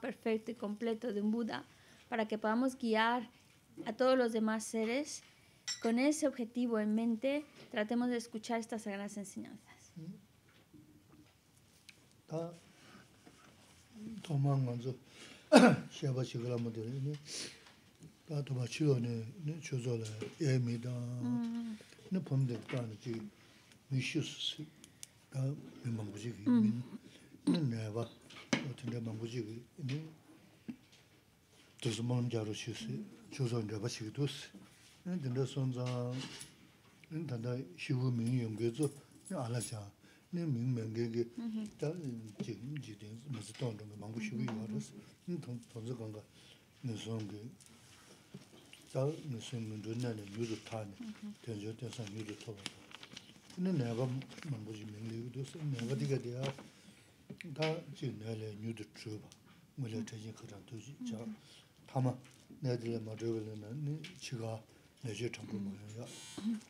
perfecto y completo de un Buda para que podamos guiar a todos los demás seres. Con ese objetivo en mente, tratemos de escuchar estas sagradas enseñanzas. tindaya manguji gu inu dhuzi manjaru shi si, chuzan dhaba shi gu dhuzi. Ina tindaya sonzaa, ina tanda shivu ming yungge zu, ina ala jaa, ina ming mingge gi, taa jing ji ting, mazi tong tong ga mangu shivu yuwa 다 jī 뉴드 yā lé yūdhā chūyū bā, mū yā chā yī kā 지가 내제 chā, thā mā nā yā dīlā mā rīgā lé nā, nī chī gā nā yā chā 먼저 mā yā,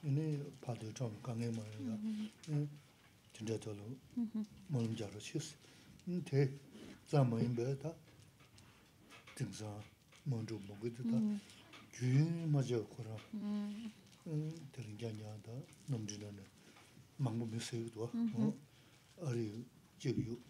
nī pā dhū chā mū kā ngay mā yā, jī nā yā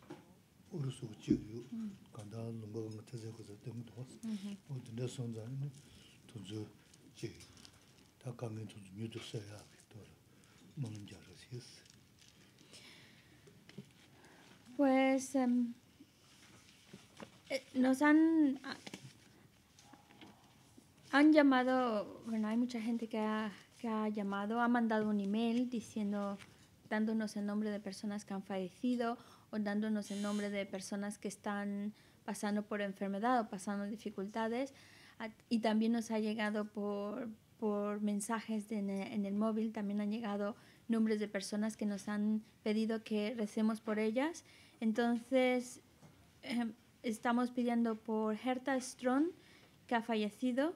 Pues em, eh, nos han ah, han llamado, bueno, hay mucha gente que ha, que ha llamado, ha mandado un email diciendo, dándonos el nombre de personas que han fallecido o dándonos el nombre de personas que están pasando por enfermedad o pasando dificultades. Y también nos ha llegado por, por mensajes en, el, móvil, también han llegado nombres de personas que nos han pedido que recemos por ellas. Entonces, em, estamos pidiendo por Herta Strong, que ha fallecido,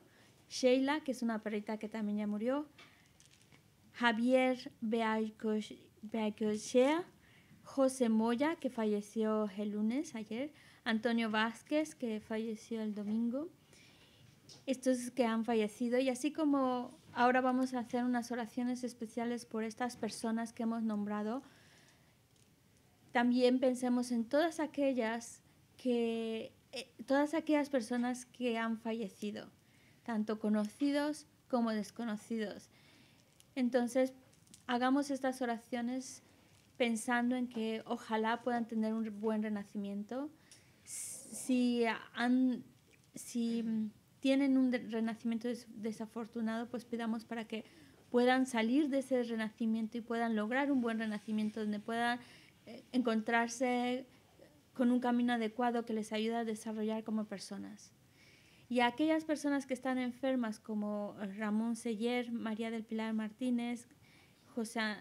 Sheila, que es una perrita que también ya murió, Javier Beacochea, José Moya, que falleció el lunes, ayer, Antonio Vázquez, que falleció el domingo, estos que han fallecido, y así como ahora vamos a hacer unas oraciones especiales por estas personas que hemos nombrado, también pensemos en todas aquellas que eh, todas aquellas personas que han fallecido, tanto conocidos como desconocidos. Entonces, hagamos estas oraciones pensando en que ojalá puedan tener un buen renacimiento. Si, si tienen un renacimiento desafortunado, pues pidamos para que puedan salir de ese renacimiento y puedan lograr un buen renacimiento donde puedan eh, encontrarse con un camino adecuado que les ayude a desarrollar como personas. Y aquellas personas que están enfermas, como Ramón Seller, María del Pilar Martínez,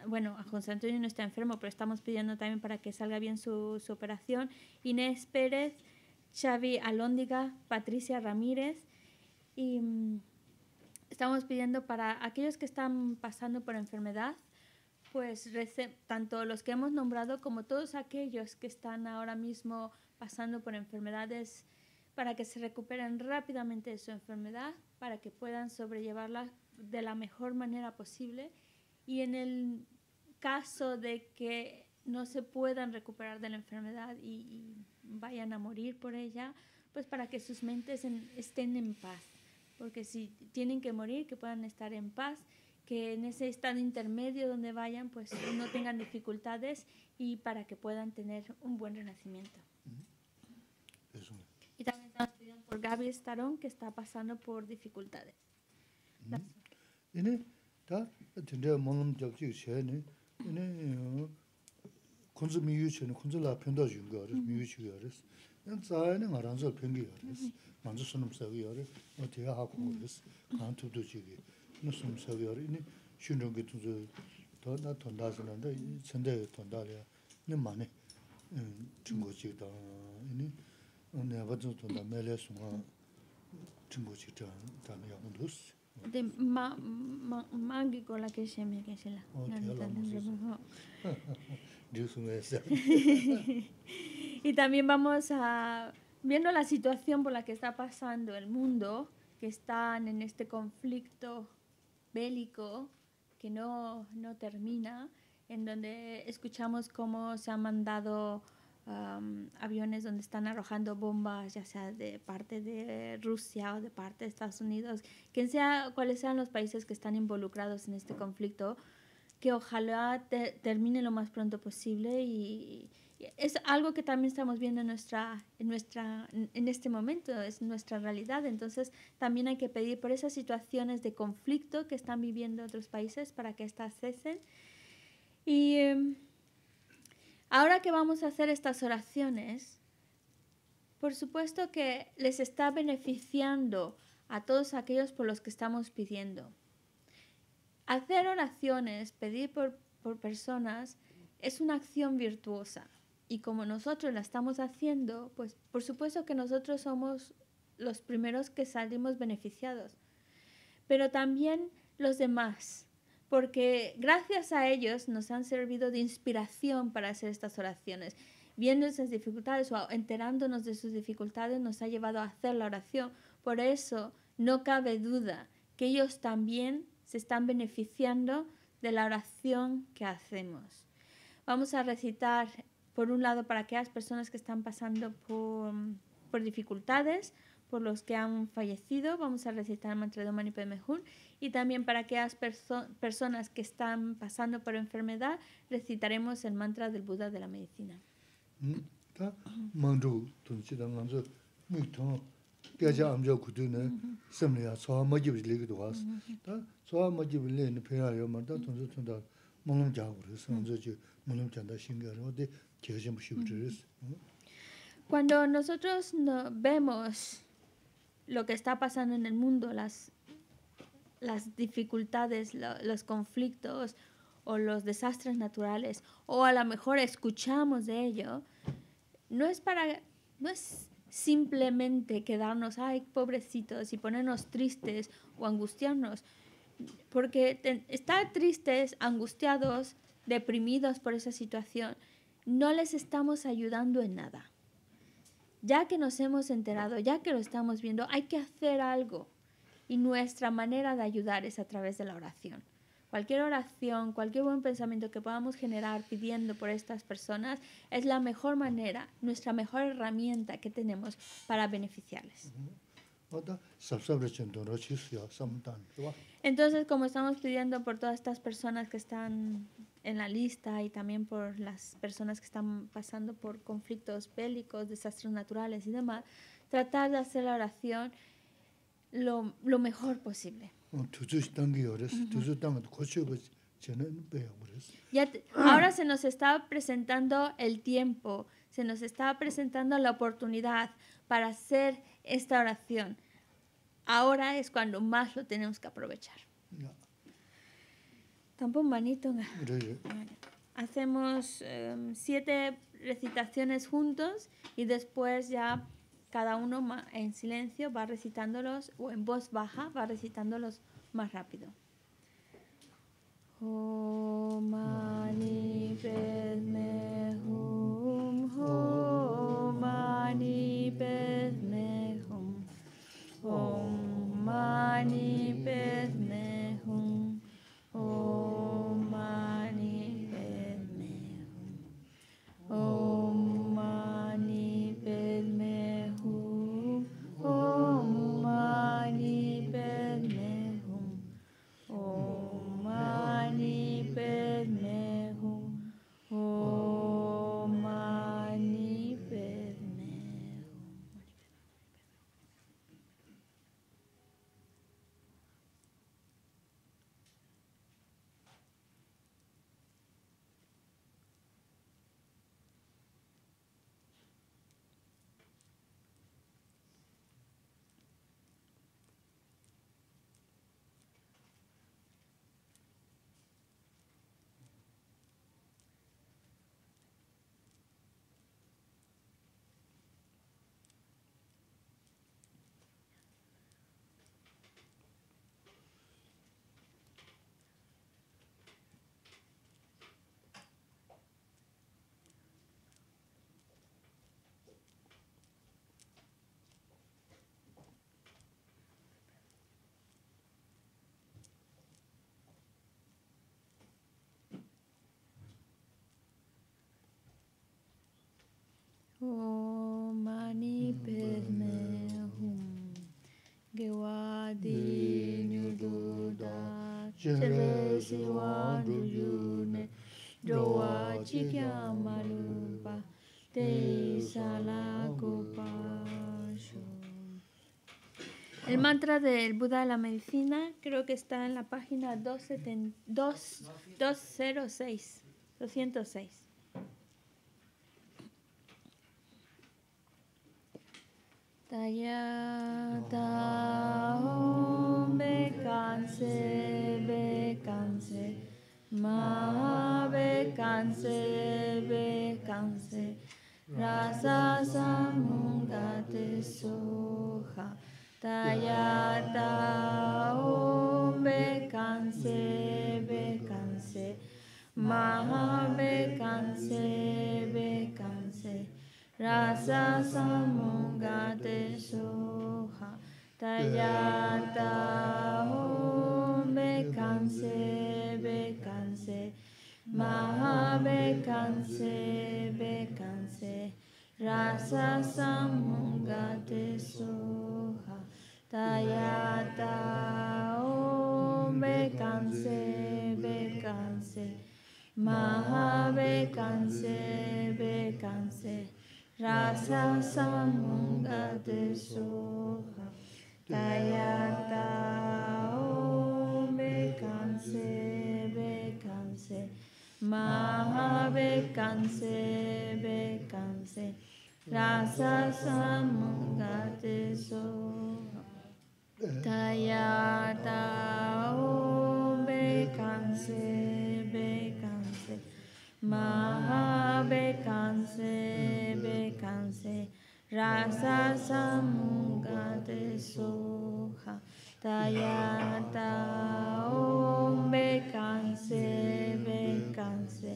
bueno, a José Antonio no está enfermo, pero estamos pidiendo también para que salga bien su, operación. Inés Pérez, Xavi Alóndiga, Patricia Ramírez y mm, estamos pidiendo para aquellos que están pasando por enfermedad, pues tanto los que hemos nombrado como todos aquellos que están ahora mismo pasando por enfermedades, para que se recuperen rápidamente de su enfermedad, para que puedan sobrellevarla de la mejor manera posible y en el caso de que no se puedan recuperar de la enfermedad y, vayan a morir por ella, pues para que sus mentes estén en paz. Porque si tienen que morir, que puedan estar en paz, que en ese estado intermedio donde vayan, pues no tengan dificultades y para que puedan tener un buen renacimiento. Y también estamos pidiendo por Gaby Starón, que está pasando por dificultades. 다 진짜 몸 접지 쉐네 네 군주 미유 쉐네 군주라 편다 준 거를 미유 주 거를 난 자연에 말한서 변기 거를 먼저 손음 세고 거를 어떻게 하고 거를 간투도 지기 무슨 세고 거를 이 신중게 두저 더나 돈다스는데 전대 돈다래 네 많이 음 중고지다 이니 오늘 아버지 돈다 메레스마 중고지다 다음에 한번 la y también vamos a viendo la situación por la que está pasando el mundo que están en este conflicto bélico que no, no termina en donde escuchamos cómo se han mandado aviones donde están arrojando bombas, ya sea de parte de Rusia o de parte de Estados Unidos, quien sea, cuáles sean los países que están involucrados en este conflicto, que ojalá termine lo más pronto posible y, es algo que también estamos viendo en nuestra nuestra en este momento es nuestra realidad entonces también hay que pedir por esas situaciones de conflicto que están viviendo otros países para que estas cesen y em, Ahora que vamos a hacer estas oraciones, por supuesto que les está beneficiando a todos aquellos por los que estamos pidiendo. Hacer oraciones, pedir por, personas, es una acción virtuosa. Y como nosotros la estamos haciendo, pues por supuesto que nosotros somos los primeros que salimos beneficiados. Pero también los demás porque gracias a ellos nos han servido de inspiración para hacer estas oraciones. Viendo esas dificultades o enterándonos de sus dificultades nos ha llevado a hacer la oración. Por eso no cabe duda que ellos también se están beneficiando de la oración que hacemos. Vamos a recitar, por un lado, para aquellas personas que están pasando por, por dificultades, por los que han fallecido. Vamos a recitar el Mantra de Padme y también para aquellas personas que están pasando por enfermedad, recitaremos el mantra del Buda de la medicina. Cuando nosotros vemos lo que está pasando en el mundo, las, dificultades, los conflictos o los desastres naturales, o a lo mejor escuchamos de ello, no es para, no es simplemente quedarnos, ay, pobrecitos, y ponernos tristes o angustiarnos, porque estar tristes, angustiados, deprimidos por esa situación, no les estamos ayudando en nada ya que nos hemos enterado, ya que lo estamos viendo, hay que hacer algo. Y nuestra manera de ayudar es a través de la oración. Cualquier oración, cualquier buen pensamiento que podamos generar pidiendo por estas personas es la mejor manera, nuestra mejor herramienta que tenemos para beneficiarles. Entonces, como estamos pidiendo por todas estas personas que están en la lista y también por las personas que están pasando por conflictos bélicos, desastres naturales y demás, tratar de hacer la oración lo, lo mejor posible. ya ahora se nos está presentando el tiempo, se nos está presentando la oportunidad para hacer esta oración. Ahora es cuando más lo tenemos que aprovechar manito. Hacemos em, siete recitaciones juntos y después ya cada uno en silencio va recitándolos o en voz baja va recitándolos más rápido. Oh, siwa ruyu ne rowa chikya marupa te El mantra del Buda de la medicina creo que está en la página 272 2, 206. 206. Taya, bekanse, bekanse, ma bekanse, bekanse, rasa samungate soha, tayata om bekanse, bekanse, ma bekanse, bekanse, rasa samungate soha. me canse canse. Bekanse Maha becanse, canse. Rasa Samungate Soha Tayata canse canse. Bekanse Maha canse canse. Rasa Samungate Soha Dayata Om Bekanse Bekanse Maha Bekanse Bekanse Rasa Samungate So Dayata Om Bekanse Bekanse Maha Bekanse Bekanse rasa samugate soha tayata om bekanse bekanse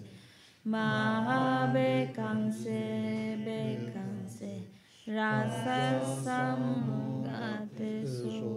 maha bekanse bekanse rasa samugate soha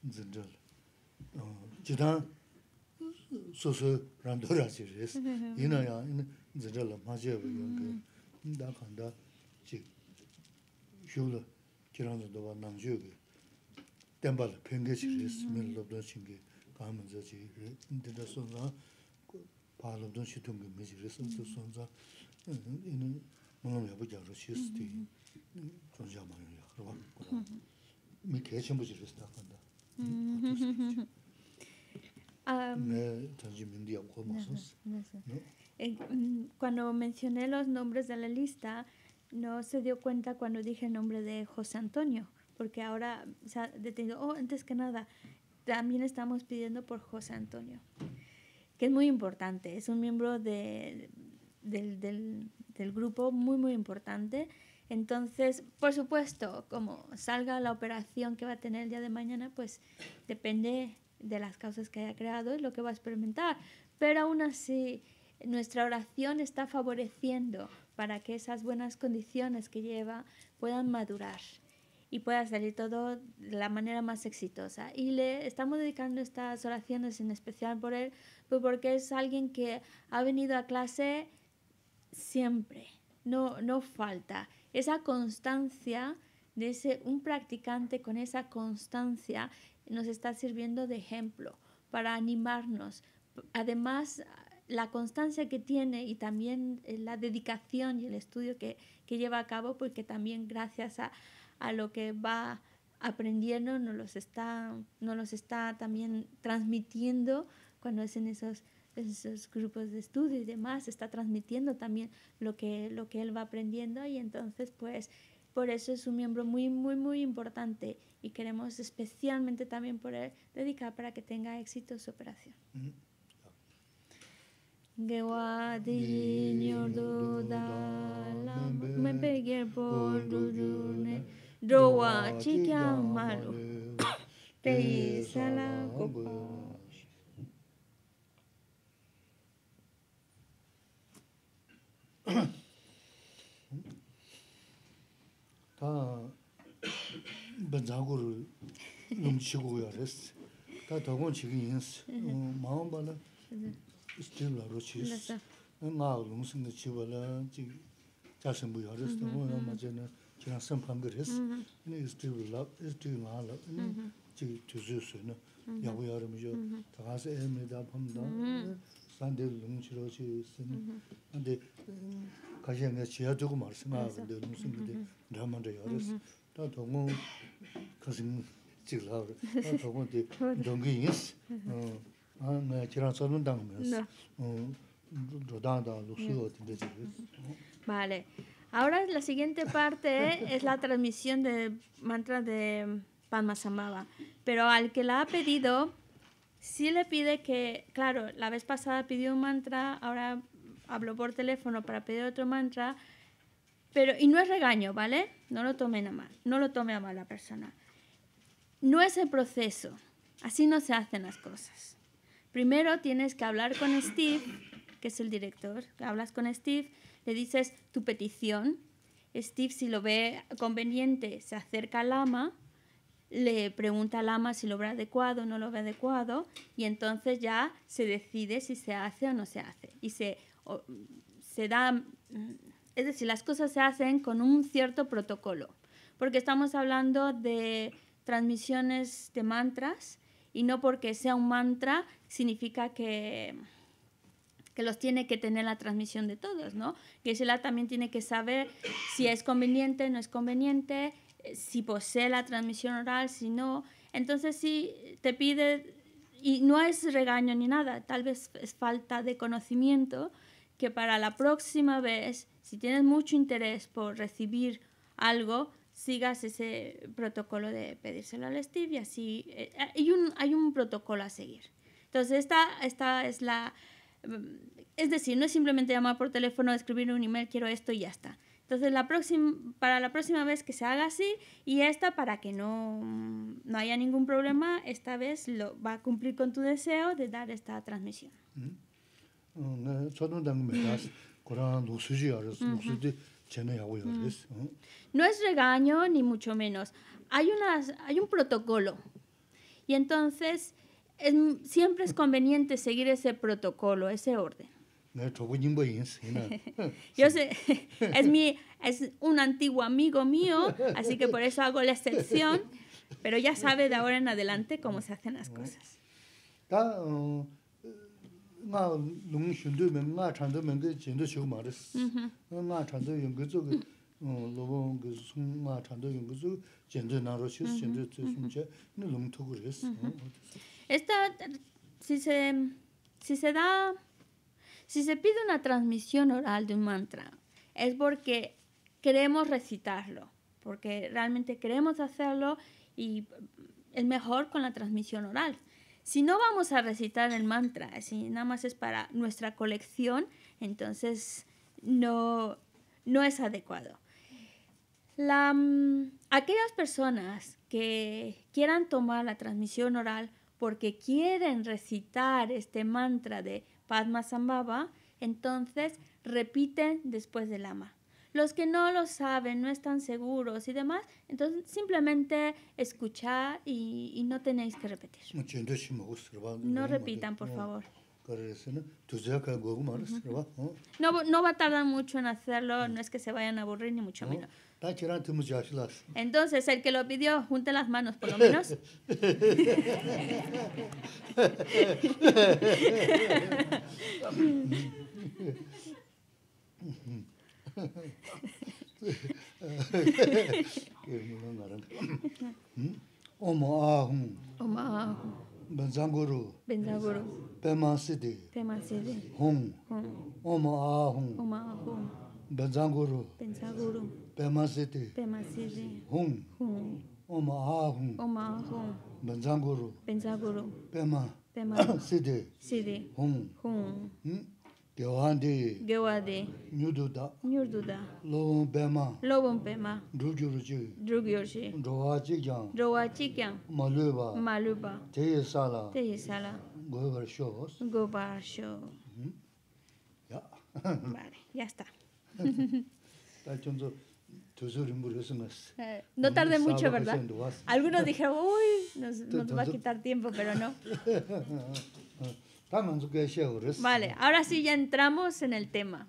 진절 なれ. Otherwise. Chidhan who had better su su ran durakyay Marchial lock yin verwak ter paid jacket y strikes, ma je yabik yon ca, yad akhanda cik shukher kiryay만 ooh divided fifty ten bayuk mi ya Cuando mencioné los nombres de la lista, no se dio cuenta cuando dije el nombre de José Antonio, porque ahora se ha detenido. Oh, antes que nada, también estamos pidiendo por José Antonio, que es muy importante, es un miembro de, del, del grupo muy, muy importante. Entonces, por supuesto, como salga la operación que va a tener el día de mañana, pues depende de las causas que haya creado y lo que va a experimentar. Pero aún así, nuestra oración está favoreciendo para que esas buenas condiciones que lleva puedan madurar y pueda salir todo de la manera más exitosa. Y le estamos dedicando estas oraciones en especial por él, pues porque es alguien que ha venido a clase siempre, no, no falta esa constancia de ese, un practicante con esa constancia nos está sirviendo de ejemplo para animarnos. Además, la constancia que tiene y también eh, la dedicación y el estudio que, lleva a cabo, porque pues también gracias a, lo que va aprendiendo nos los está, nos los está también transmitiendo cuando es en esos esos grupos de estudio y demás, está transmitiendo también lo que, lo que él va aprendiendo y entonces pues por eso es un miembro muy, muy, muy importante y queremos especialmente también por él dedicar para que tenga éxito su operación. 다 배자고로 좀 쉬고 다 더군 지금 있는스 마음 봐라 스틸라 로치스 마음을 무슨 게 지발아 지 자신 뭐 맞잖아 제가 선판들 했어 아니 스틸라 러브 말라. 지다 가서 Vale. Ahora la siguiente parte es la transmisión de mantra de Padmasambhava. Pero al que la ha pedido, si le pide que, claro, la vez pasada pidió un mantra, ahora habló por teléfono para pedir otro mantra, pero, y no es regaño, ¿vale? No lo tomen a mal, no lo tome a mal la persona. No es el proceso, así no se hacen las cosas. Primero tienes que hablar con Steve, que es el director, hablas con Steve, le dices tu petición, Steve si lo ve conveniente se acerca al ama, le pregunta al ama si lo ve adecuado o no lo ve adecuado y entonces ya se decide si se hace o no se hace. Y se, da, es decir, las cosas se hacen con un cierto protocolo, porque estamos hablando de transmisiones de mantras y no porque sea un mantra significa que, que los tiene que tener la transmisión de todos, ¿no? Que ella también tiene que saber si es conveniente, no es conveniente, eh, si posee la transmisión oral, si no. Entonces si te pide, y no es regaño ni nada, tal vez es falta de conocimiento, que para la próxima vez, si tienes mucho interés por recibir algo, sigas ese protocolo de pedírselo al Steve y así eh, hay, un, protocolo a seguir. Entonces esta, es la... Mm, es decir, no es simplemente llamar por teléfono, escribir un email, quiero esto y ya está entonces, la próxima, para la próxima vez que se haga así, y esta, para que no, haya ningún problema, esta vez lo, va a cumplir con tu deseo de dar esta transmisión. No es regaño, ni mucho menos. Hay, unas, hay un protocolo. Y entonces, siempre es conveniente seguir ese protocolo, ese orden. Yo sé, es, mi, es un antiguo amigo mío, así que por eso hago la excepción, pero ya sabe de ahora en adelante cómo se hacen las cosas. si si se da si se pide una transmisión oral de un mantra, es porque queremos recitarlo, porque realmente queremos hacerlo y es mejor con la transmisión oral. Si no vamos a recitar el mantra, si nada más es para nuestra colección, entonces no, no es adecuado. Mm, aquellas personas que quieran tomar la transmisión oral porque quieren recitar este mantra de Padma Sambhava, entonces repiten después del ama. Los que no lo saben, no están seguros y demás, entonces simplemente escuchad y, no tenéis que repetir. No repitan, por favor. no va a tardar mucho en hacerlo, no es que se vayan a aburrir ni mucho menos. Entonces, el que lo pidió, junte las manos, por lo menos. Omahum. Omahum. Benzanguru. Benzanguru. Pemasidi. Pemasidi. Hum. Hum. Om Omahum. 벤장고루 벤장고루 베마세티 베마세지 홍 오마아홍 오마아홍 벤장고루 벤장고루 베마 베마 시데 시데 홍홍 겨완디 겨완디 뉴두다 뉴두다 로봄 베마 로봄 베마 루규르지 루규르지 로와지경 로와지경 말루바 말루바 테이살라 테이살라 고버쇼스 고버쇼 vale ya está No eh, tarde mucho, ¿verdad? Algunos dijeron, uy, nos, va a quitar tiempo, pero no. Vale, ahora sí ya entramos en el tema.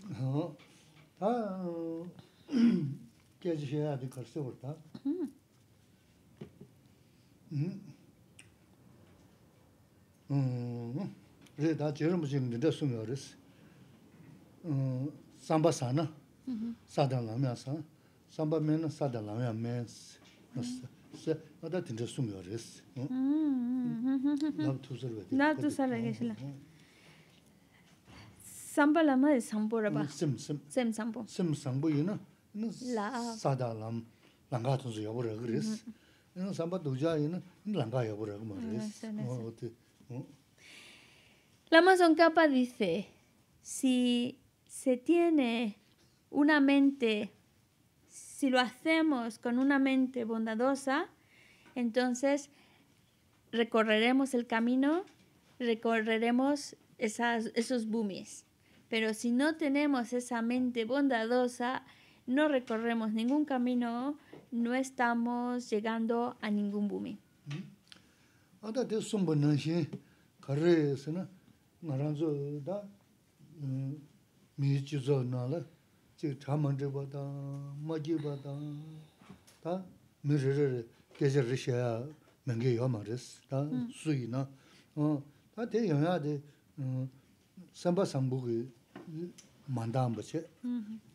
samba sana, sada lamya sana, samba mena sada lamya mena, se, nada tinte sumyo resi. Nam tu sarwa. Nam tu sarwa geshila. Samba lama e sambo raba? Sim, sim. Sim sambo. Sim sambo ina, ina sada lam, langa tunzu yabu raga resi. samba langa Lama Tsongkhapa dice, si se tiene una mente, si lo hacemos con una mente bondadosa, entonces recorreremos el camino, recorreremos esas, esos bumis. Pero si no tenemos esa mente bondadosa, no recorremos ningún camino, no estamos llegando a ningún mm-hmm. bumi. 미지 저나라 지 담은데 보다 다 미르르 계절이셔야 명게 다 수이나 어다 대영아데 음 삼바 삼부기 만담 버체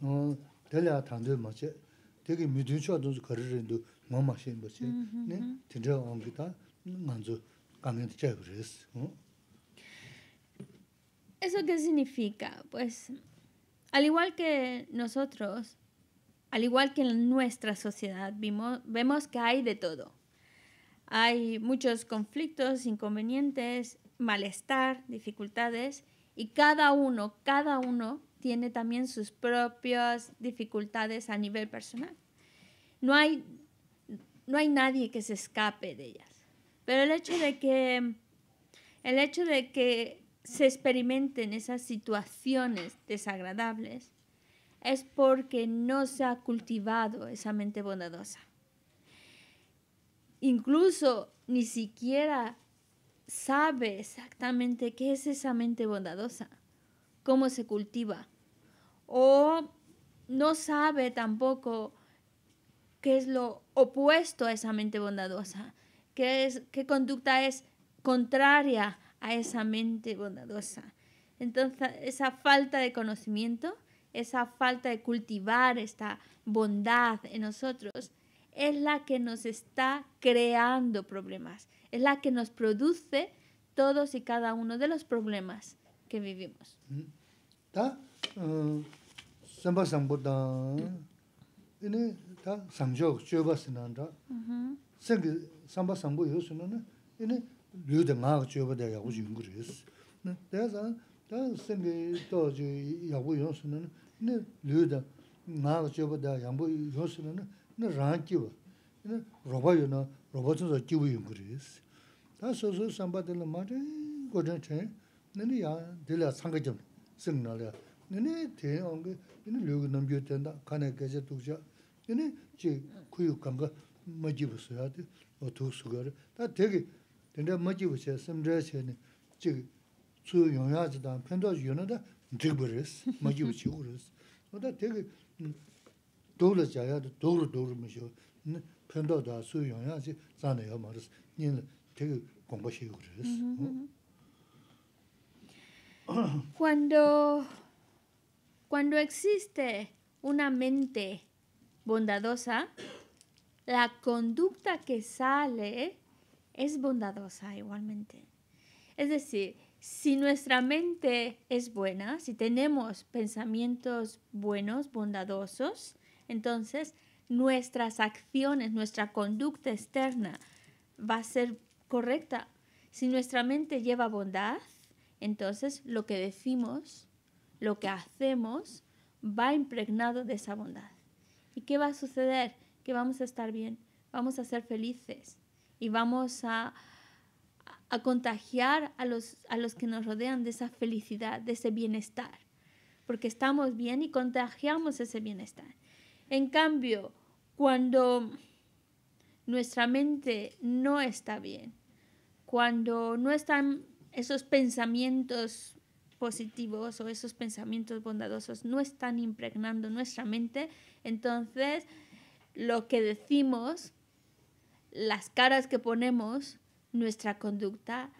어 델라 탄데 마체 되게 미드셔도 거르르도 뭐마신 버체 네 진짜 온기다 만조 강연도 제 Pues Al igual que nosotros, al igual que en nuestra sociedad, vimos, vemos que hay de todo. Hay muchos conflictos, inconvenientes, malestar, dificultades, y cada uno, cada uno tiene también sus propias dificultades a nivel personal. No hay, no hay nadie que se escape de ellas. Pero el hecho de que, el hecho de que se experimenten esas situaciones desagradables es porque no se ha cultivado esa mente bondadosa. Incluso ni siquiera sabe exactamente qué es esa mente bondadosa, cómo se cultiva, o no sabe tampoco qué es lo opuesto a esa mente bondadosa, qué, es, qué conducta es contraria esa mente bondadosa. Entonces, esa falta de conocimiento, esa falta de cultivar esta bondad en nosotros, es la que nos está creando problemas, es la que nos produce todos y cada uno de los problemas que vivimos. 류데 마가 주어버대 야고 지금 그랬어. 네. 내가 다 생게 또지 야고 요소는 네 류데 마가 주어버대 양보 요소는 네 라키와. 네 로바요나 로바츠도 지우인 그랬어. 다 소소 삼바들 마데 고전체 네니 야 들라 상가 좀 승나래. 네네 대형 그 네네 류가 넘겨 된다. 간에 계제 두자. 네네 지 구육 간거 맞이 벗어야 돼. 어두 수거를 다 되게 dendrā mācchī wāchā samdhā chā nī chī tsū yōngyā chā dāng pāntuā chū yōna dā dhīg bā rīs, mācchī wāchī wā rīs. wā dā tēgī dōgla chā yā dā dōgla dōgla mā shī wā, Cuando existe una mente bondadosa, la conducta que sale... es bondadosa igualmente. Es decir, si nuestra mente es buena, si tenemos pensamientos buenos, bondadosos, entonces nuestras acciones, nuestra conducta externa va a ser correcta. Si nuestra mente lleva bondad, entonces lo que decimos, lo que hacemos, va impregnado de esa bondad. ¿Y qué va a suceder? Que vamos a estar bien, vamos a ser felices, y vamos a, contagiar a los, a los que nos rodean de esa felicidad, de ese bienestar, porque estamos bien y contagiamos ese bienestar. En cambio, cuando nuestra mente no está bien, cuando no están esos pensamientos positivos o esos pensamientos bondadosos no están impregnando nuestra mente, entonces lo que decimos las caras que ponemos, nuestra conducta,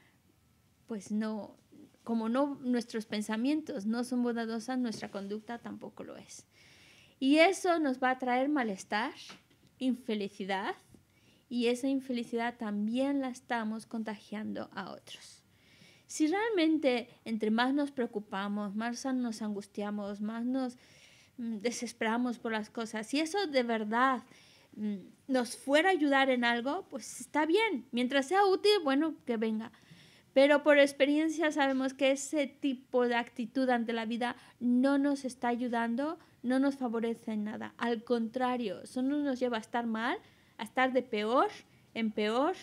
pues no, como no nuestros pensamientos no son bondadosas, nuestra conducta tampoco lo es. Y eso nos va a traer malestar, infelicidad, y esa infelicidad también la estamos contagiando a otros. Si realmente entre más nos preocupamos, más nos angustiamos, más nos mm, desesperamos por las cosas, y eso de verdad Mm. nos fuera a ayudar en algo, pues está bien. Mientras sea útil, bueno, que venga. Pero por experiencia sabemos que ese tipo de actitud ante la vida no nos está ayudando, no nos favorece en nada. Al contrario, solo nos lleva a estar mal, a estar de peor en peor,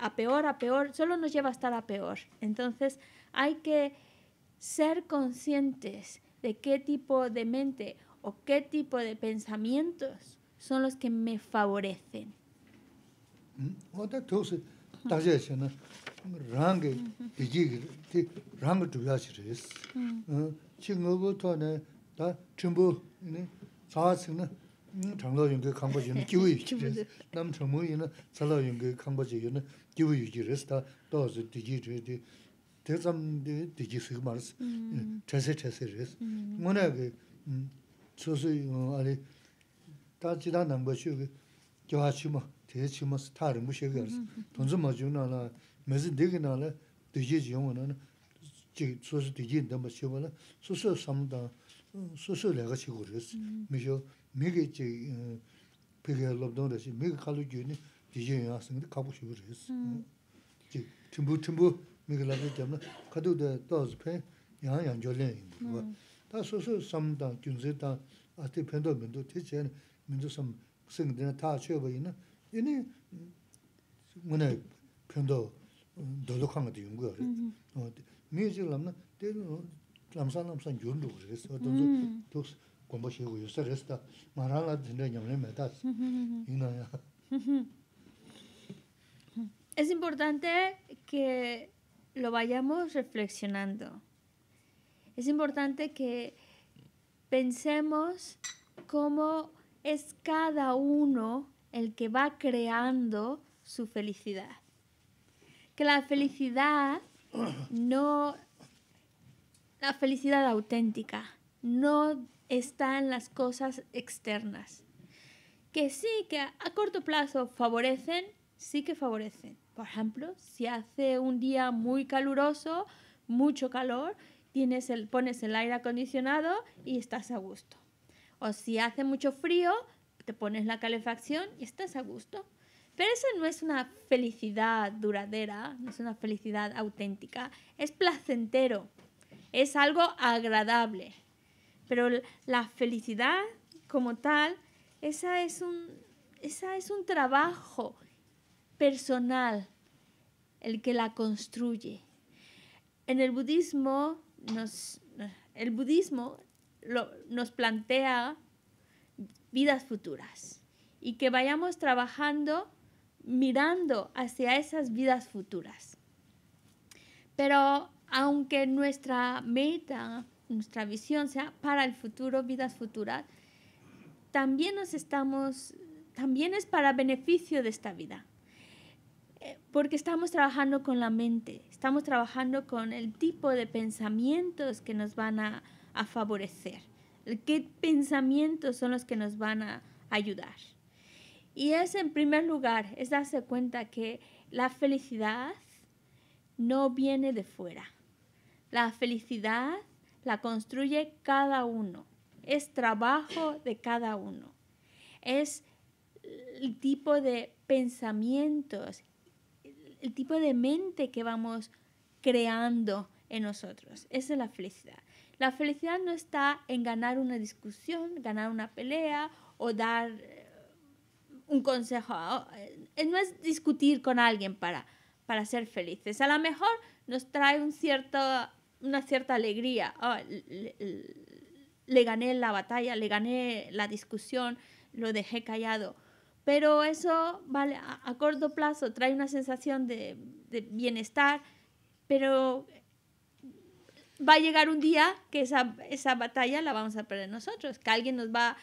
a peor, a peor, solo nos lleva a estar a peor. Entonces hay que ser conscientes de qué tipo de mente o qué tipo de pensamientos son los que me favorecen. Mm-hmm. 다 지다 넘버슈 교화치모 대치모 스타르 무셔거스 돈좀 마주나나 매진 되게나나 되게 지용하는 지 소스 되게 넘버슈마나 소소 삼다 소소 내가 시고르스 미쇼 미게 지 비게럽도르시 미게 칼루기니 되게 야스는데 가보시고르스 지 팀부 팀부 미게 라베잖아 카두데 도즈페 야양 졸레 다 소소 삼다 균세다 아티 팬도 면도 티체는 Es importante que lo vayamos reflexionando. Es importante que pensemos cómo es cada uno el que va creando su felicidad. Que la felicidad no, la felicidad auténtica no está en las cosas externas. Que sí, que a, corto plazo favorecen, sí que favorecen. Por ejemplo, si hace un día muy caluroso, mucho calor, tienes el, pones el aire acondicionado y estás a gusto. O si hace mucho frío, te pones la calefacción y estás a gusto. Pero esa no es una felicidad duradera, no es una felicidad auténtica, es placentero, es algo agradable. Pero la felicidad como tal, esa es un, esa es un trabajo personal el que la construye. En el budismo, nos, el budismo nos plantea vidas futuras y que vayamos trabajando mirando hacia esas vidas futuras. Pero aunque nuestra meta, nuestra visión sea para el futuro, vidas futuras, también nos estamos, también es para beneficio de esta vida. Eh, porque estamos trabajando con la mente, estamos trabajando con el tipo de pensamientos que nos van a, a favorecer, qué pensamientos son los que nos van a ayudar. Y es en primer lugar, es darse cuenta que la felicidad no viene de fuera. La felicidad la construye cada uno, es trabajo de cada uno, es el tipo de pensamientos, el tipo de mente que vamos creando en nosotros. Esa es la felicidad. La felicidad no está en ganar una discusión, ganar una pelea o dar eh, un consejo. Eh, no es discutir con alguien para, para ser felices. A lo mejor nos trae un cierto, una cierta alegría. Oh, le, gané la batalla, le gané la discusión, lo dejé callado pero eso vale, a, corto plazo trae una sensación de, de, bienestar, pero va a llegar un día que esa, esa batalla la vamos a perder nosotros, que alguien nos va,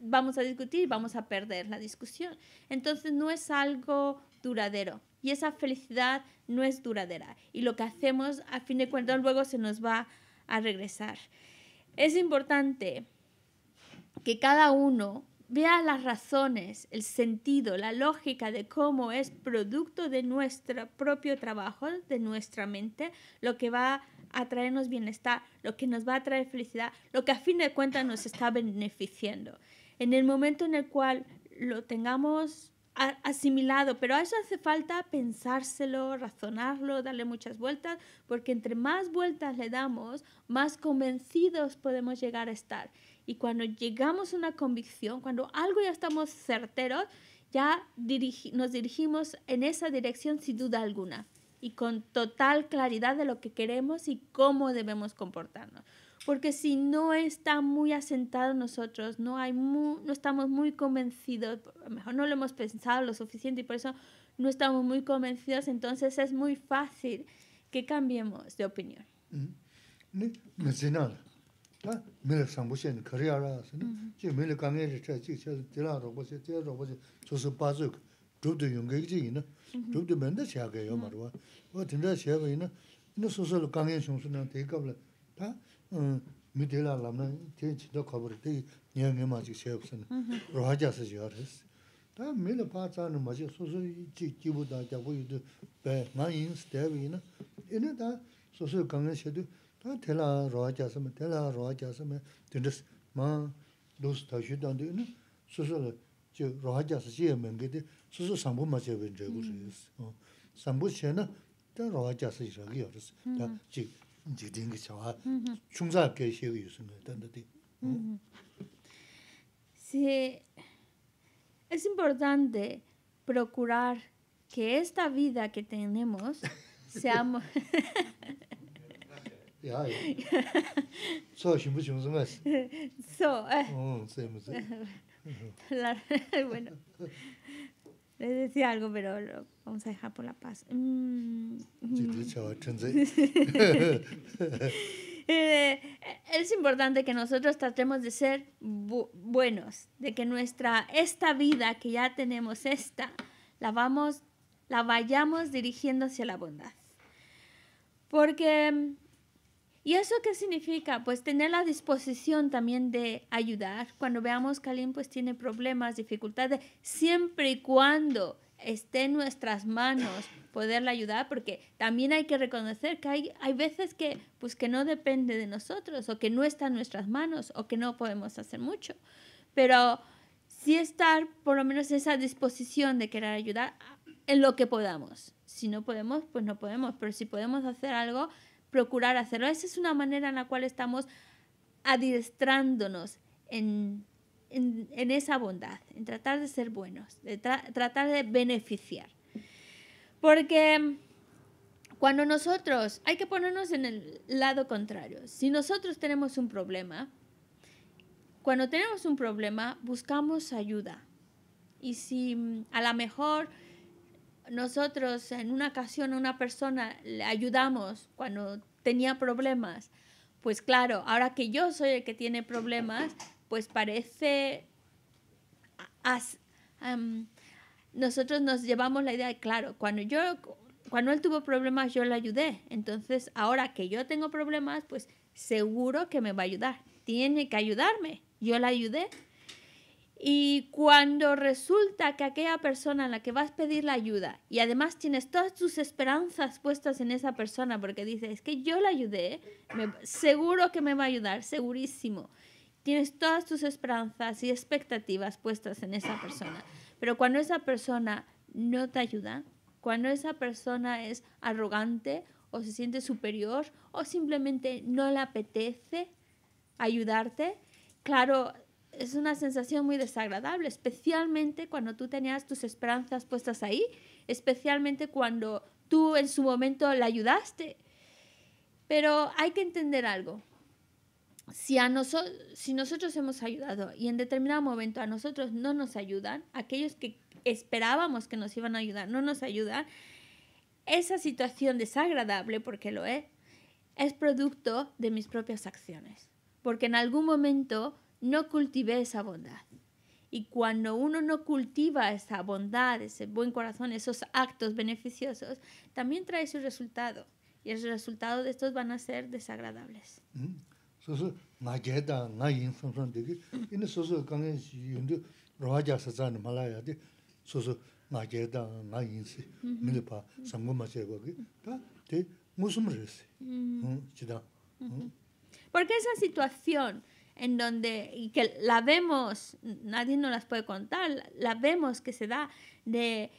vamos a discutir y vamos a perder la discusión. Entonces no es algo duradero y esa felicidad no es duradera y lo que hacemos a fin de cuentas luego se nos va a regresar. Es importante que cada uno vea las razones, el sentido, la lógica de cómo es producto de nuestro propio trabajo, de nuestra mente, lo que va a atraernos bienestar, lo que nos va a traer felicidad, lo que a fin de cuentas nos está beneficiando. En el momento en el cual lo tengamos asimilado, pero a eso hace falta pensárselo, razonarlo, darle muchas vueltas, porque entre más vueltas le damos, más convencidos podemos llegar a estar. Y cuando llegamos a una convicción, cuando algo ya estamos certeros, ya nos dirigimos en esa dirección sin duda alguna y con total claridad de lo que queremos y cómo debemos comportarnos. Porque si no está muy asentado nosotros, no, hay no estamos muy convencidos, a lo mejor no lo hemos pensado lo suficiente y por eso no estamos muy convencidos, entonces es muy fácil que cambiemos de opinión. Mm dhubdi benda xeaga yo marwa. Wa dhinda xeaga ina, ina sosol kangen xiongsu na te kabla, ta uh, mi te la lamna, te chinda kabla, te nyan nga ma jiga xeaga xana, roha jasa xeaga res. Ta mi la paa tsa na ma xeaga sosol chi jibu da jia gu yudu ba nga yin si ina, ina maa ina, Sí, mm. mm-hmm. mm-hmm. mm-hmm. es importante procurar que esta vida que tenemos seamos Les decía algo, pero lo vamos a dejar por la paz. Mm, mm. Eh, es importante que nosotros tratemos de ser buenos, de que nuestra, esta vida que ya tenemos, esta, la vamos, la vayamos dirigiendo hacia la bondad. Porque mm, ¿Y eso qué significa? Pues tener la disposición también de ayudar. Cuando veamos que alguien pues tiene problemas, dificultades, siempre y cuando esté en nuestras manos poderla ayudar, porque también hay que reconocer que hay, hay veces que, pues, que no depende de nosotros o que no está en nuestras manos o que no podemos hacer mucho. Pero sí estar por lo menos en esa disposición de querer ayudar en lo que podamos. Si no podemos, pues no podemos, pero si podemos hacer algo, procurar hacerlo. Esa es una manera en la cual estamos adiestrándonos en, esa bondad, en tratar de ser buenos, de tratar de beneficiar. Porque cuando nosotros, hay que ponernos en el lado contrario, si nosotros tenemos un problema, cuando tenemos un problema buscamos ayuda. Y si a lo mejor nosotros en una ocasión a una persona le ayudamos cuando tenía problemas, pues claro, ahora que yo soy el que tiene problemas, pues parece... nosotros nos llevamos la idea de, claro, cuando yo... Cuando él tuvo problemas yo le ayudé, entonces ahora que yo tengo problemas, pues seguro que me va a ayudar. Tiene que ayudarme. Yo le ayudé, y cuando resulta que aquella persona a la que vas a pedir la ayuda y además tienes todas tus esperanzas puestas en esa persona porque dices, que yo la ayudé, seguro que me va a ayudar, segurísimo. Tienes todas tus esperanzas y expectativas puestas en esa persona. Pero cuando esa persona no te ayuda, cuando esa persona es arrogante o se siente superior o simplemente no le apetece ayudarte, claro, es una sensación muy desagradable, especialmente cuando tú tenías tus esperanzas puestas ahí, especialmente cuando tú en su momento la ayudaste. Pero hay que entender algo. Si, a si nosotros hemos ayudado y en determinado momento a nosotros no nos ayudan, aquellos que esperábamos que nos iban a ayudar no nos ayudan, esa situación desagradable, porque lo es, es producto de mis propias acciones. Porque en algún momento no cultive esa bondad. Y cuando uno no cultiva esa bondad, ese buen corazón, esos actos beneficiosos, también trae su resultado. Y el resultado de estos van a ser desagradables. Mm. Mm-hmm. ¿Por mm-hmm. mm, mm. mm-hmm. Porque esa situación en donde, y que la vemos, nadie nos las puede contar, la vemos que se da de eh,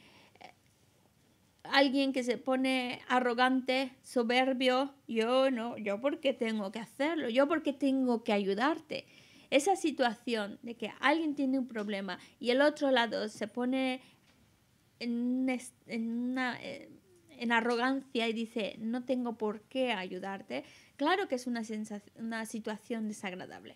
alguien que se pone arrogante, soberbio, yo no, yo porque tengo que hacerlo, yo porque tengo que ayudarte. Esa situación de que alguien tiene un problema y el otro lado se pone en, eh, en arrogancia y dice, no tengo por qué ayudarte, claro que es una, una situación desagradable.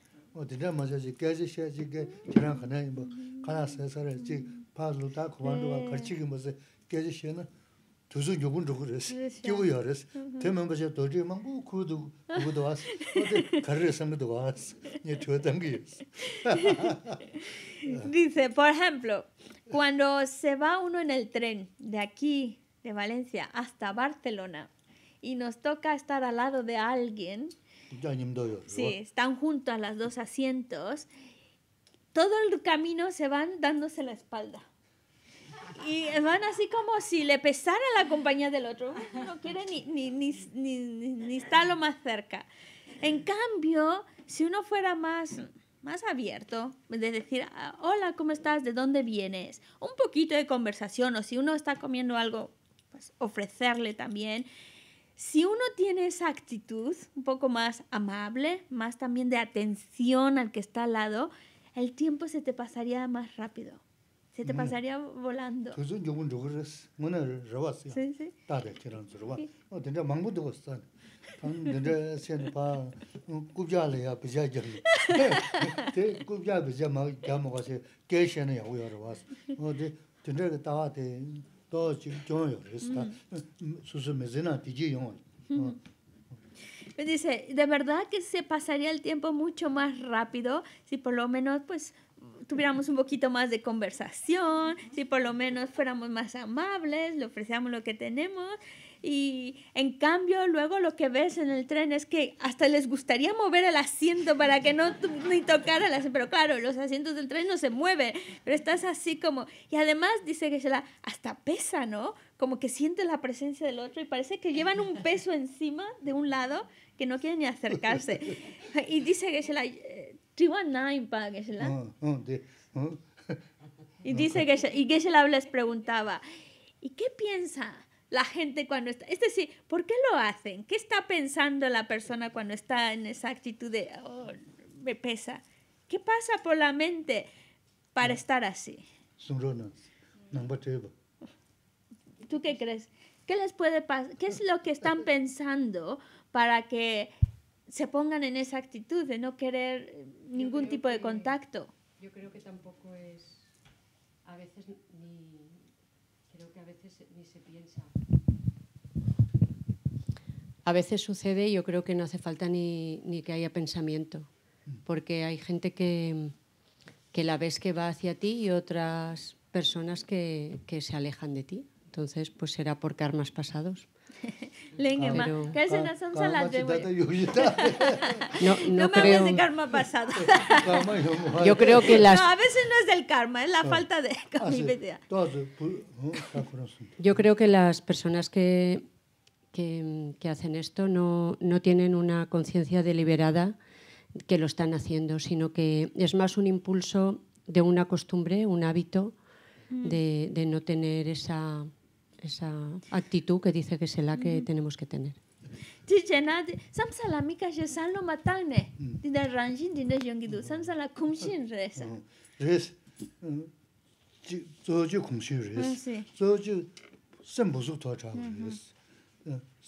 dice por ejemplo cuando se va uno en el tren de aquí de Valencia hasta Barcelona y nos toca estar al lado de alguien Sí, están a las dos asientos. Todo el camino se van dándose la espalda. Y van así como si le pesara la compañía del otro. no quiere ni, ni, ni, ni, más cerca. En cambio, si uno fuera más, más abierto, de decir, ah, hola, ¿cómo estás? ¿De dónde vienes? Un poquito de conversación, o si uno está comiendo algo, pues ofrecerle también si uno tiene esa actitud un poco más amable más también de atención al que está al lado el tiempo se te pasaría más rápido se te pasaría volando entonces yo con los tres una robas sí sí tarde quiero andar robando no tenía mango de no no te se no para un cuajada ya pija chino te cuajada pija más ya más gase que ese no ya voy a robarse no de entonces tarde me pues dice, de verdad que se pasaría el tiempo mucho más rápido si por lo menos pues tuviéramos un poquito más de conversación, si por lo menos fuéramos más amables, le ofreciéramos lo que tenemos y en cambio, luego lo que ves en el tren es que hasta les gustaría mover el asiento para que no ni tocar el asiento. Pero claro, los asientos del tren no se mueven, pero estás así como. Y además dice que la hasta pesa, ¿no? Como que siente la presencia del otro y parece que llevan un peso encima de un lado que no quieren ni acercarse. Y dice que se la. para que la. Y dice que y que se la les preguntaba, ¿y qué piensa? la gente cuando está... Es decir, ¿por qué lo hacen? ¿Qué está pensando la persona cuando está en esa actitud de, oh, me pesa? ¿Qué pasa por la mente para estar así? ¿Tú qué crees? ¿Qué les puede pasar? ¿Qué es lo que están pensando para que se pongan en esa actitud de no querer ningún tipo de contacto? Yo creo que tampoco es a veces ni creo que a veces ni se piensa a veces sucede y yo creo que no hace falta ni, ni que haya pensamiento, mm. porque hay gente que, que, la ves que va hacia ti y otras personas que, que se alejan de ti. Entonces, pues será por karmas pasados. No, me no de karma pasado. Yo creo que las... a veces no es del karma, es la ah. falta de... Ah, pues, uh, yo creo que las personas que, que, hacen esto no, no tienen una conciencia deliberada que lo están haciendo, sino que es más un impulso de una costumbre, un hábito mm. de, de no tener esa, esa actitud que dice que es la que mm. tenemos que tener.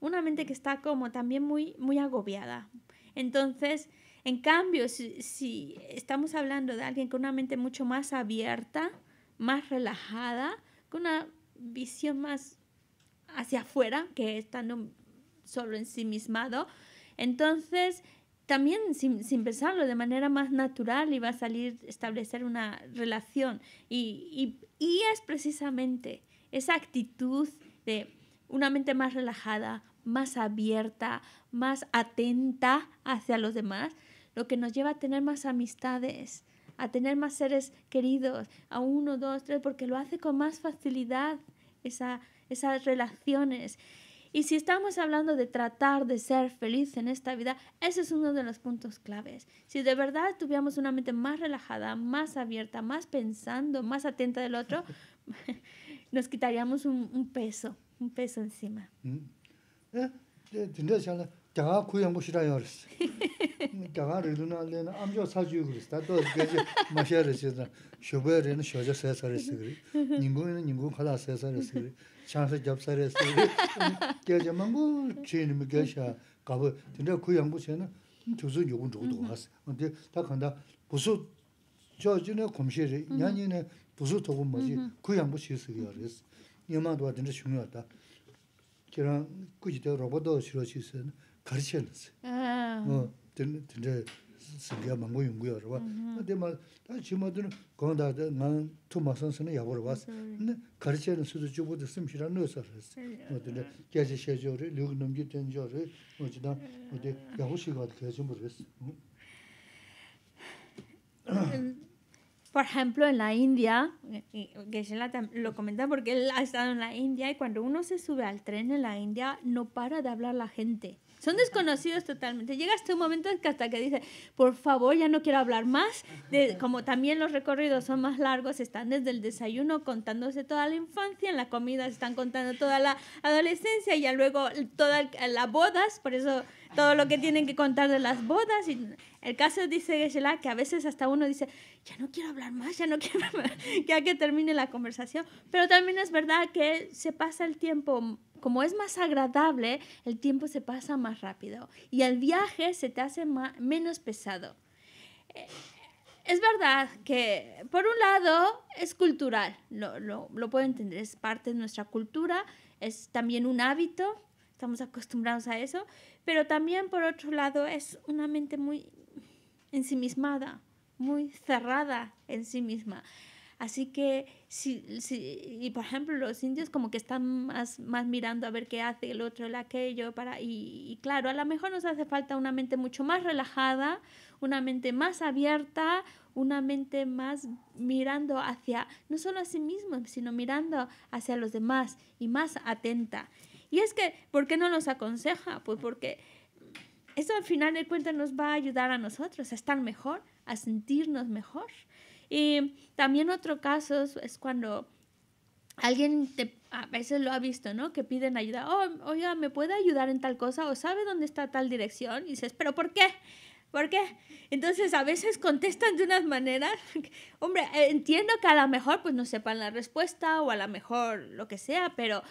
una mente que está como también muy, muy agobiada. Entonces, en cambio, si, estamos hablando de alguien con una mente mucho más abierta, más relajada, con una visión más hacia afuera que estando solo en sí ensimismado, entonces también sin, sin, pensarlo de manera más natural iba a salir establecer una relación. y, es precisamente esa actitud de una mente más relajada, más abierta, más atenta hacia los demás, lo que nos lleva a tener más amistades, a tener más seres queridos, a uno, dos, tres, porque lo hace con más facilidad esas relaciones. Y si estamos hablando de tratar de ser feliz en esta vida, ese es uno de los puntos claves. Si de verdad tuviéramos una mente más relajada, más abierta, más pensando, más atenta del otro, nos quitaríamos un, peso, un peso encima. Mm. 에 진짜 잘 자가 구형부 싫어요. 자가 르드나는 암조 사주고 그랬다. 또 이제 마셔야 되잖아. 쇼베르는 쇼저 세서를 그래. 님고는 님고 가다 세서를 그래. 찬스 접서를 그래. 망고 체인이 계셔. 가부 진짜 구형부 세는 조선 요건 좋고 왔어. 근데 다 간다. 부수 저 전에 검시를 년년에 부수 도고 뭐지? 구형부 시스기 그랬어. 이만도 진짜 중요하다. kiraan kuji te roba do shiro shi se kari shen se. Ah. Ten tenze sengiya mangu yungu ya roba. Mm-hmm. Ate ma, ta chi ma dhuna gongda dhe ngan tu ma san se na yabu roba se. Ne kari shen se dhu jubu dhe sim Por ejemplo, en la India, Geshe-la lo comenta porque él ha estado en la India y cuando uno se sube al tren en la India no para de hablar la gente. Son desconocidos totalmente. Llega hasta un momento que hasta que dice, por favor, ya no quiero hablar más. como también los recorridos son más largos, están desde el desayuno contándose toda la infancia, en la comida se están contando toda la adolescencia y ya luego todas las bodas, por eso todo lo que tienen que contar de las bodas. Y el caso dice Gisela que a veces hasta uno dice, ya no quiero hablar más, ya no quiero hablar, ya que termine la conversación. Pero también es verdad que se pasa el tiempo como es más agradable, el tiempo se pasa más rápido y el viaje se te hace menos pesado. Eh, es verdad que, por un lado, es cultural, lo, lo, lo puedo entender, es parte de nuestra cultura, es también un hábito estamos acostumbrados a eso, pero también por otro lado es una mente muy ensimismada, muy cerrada en sí misma. Así que, si, y por ejemplo, los indios como que están más, más mirando a ver qué hace el otro, el aquello, para, y, y claro, a lo mejor nos hace falta una mente mucho más relajada, una mente más abierta, una mente más mirando hacia, no solo a sí mismo, sino mirando hacia los demás y más atenta. Y es que, ¿por qué no nos aconseja? Pues porque eso al final de cuentas nos va a ayudar a nosotros a estar mejor, a sentirnos mejor. Y también otro caso es cuando alguien te, a veces lo ha visto, ¿no? Que piden ayuda. Oh, oiga, ¿me puede ayudar en tal cosa? ¿O sabe dónde está tal dirección? Y dices, ¿pero por qué? ¿Por qué? Entonces a veces contestan de unas maneras, hombre, entiendo que a lo mejor pues no sepan la respuesta o a lo mejor lo que sea, pero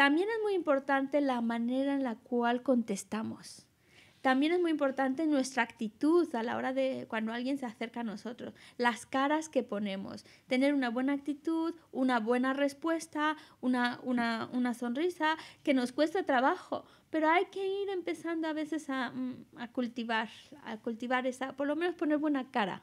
también es muy importante la manera en la cual contestamos. También es muy importante nuestra actitud a la hora de cuando alguien se acerca a nosotros, las caras que ponemos, tener una buena actitud, una buena respuesta, una, sonrisa, que nos cuesta trabajo, pero hay que ir empezando a veces a, mm, a cultivar, a cultivar esa, por lo menos poner buena cara.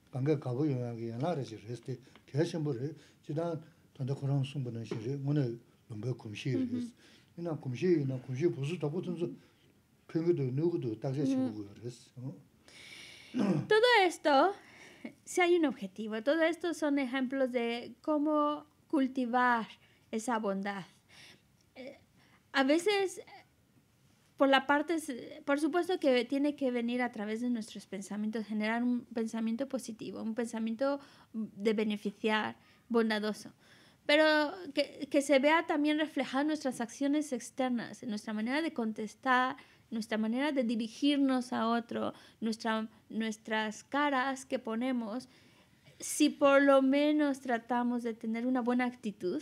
todo esto si hay un objetivo todo esto son ejemplos de cómo cultivar esa bondad eh, a veces por la parte, por supuesto que tiene que venir a través de nuestros pensamientos, generar un pensamiento positivo, un pensamiento mm, de beneficiar, bondadoso, pero que, que se vea también reflejado en nuestras acciones externas, en nuestra manera de contestar, nuestra manera de dirigirnos a otro, nuestra, nuestras caras que ponemos, si por lo menos tratamos de tener una buena actitud,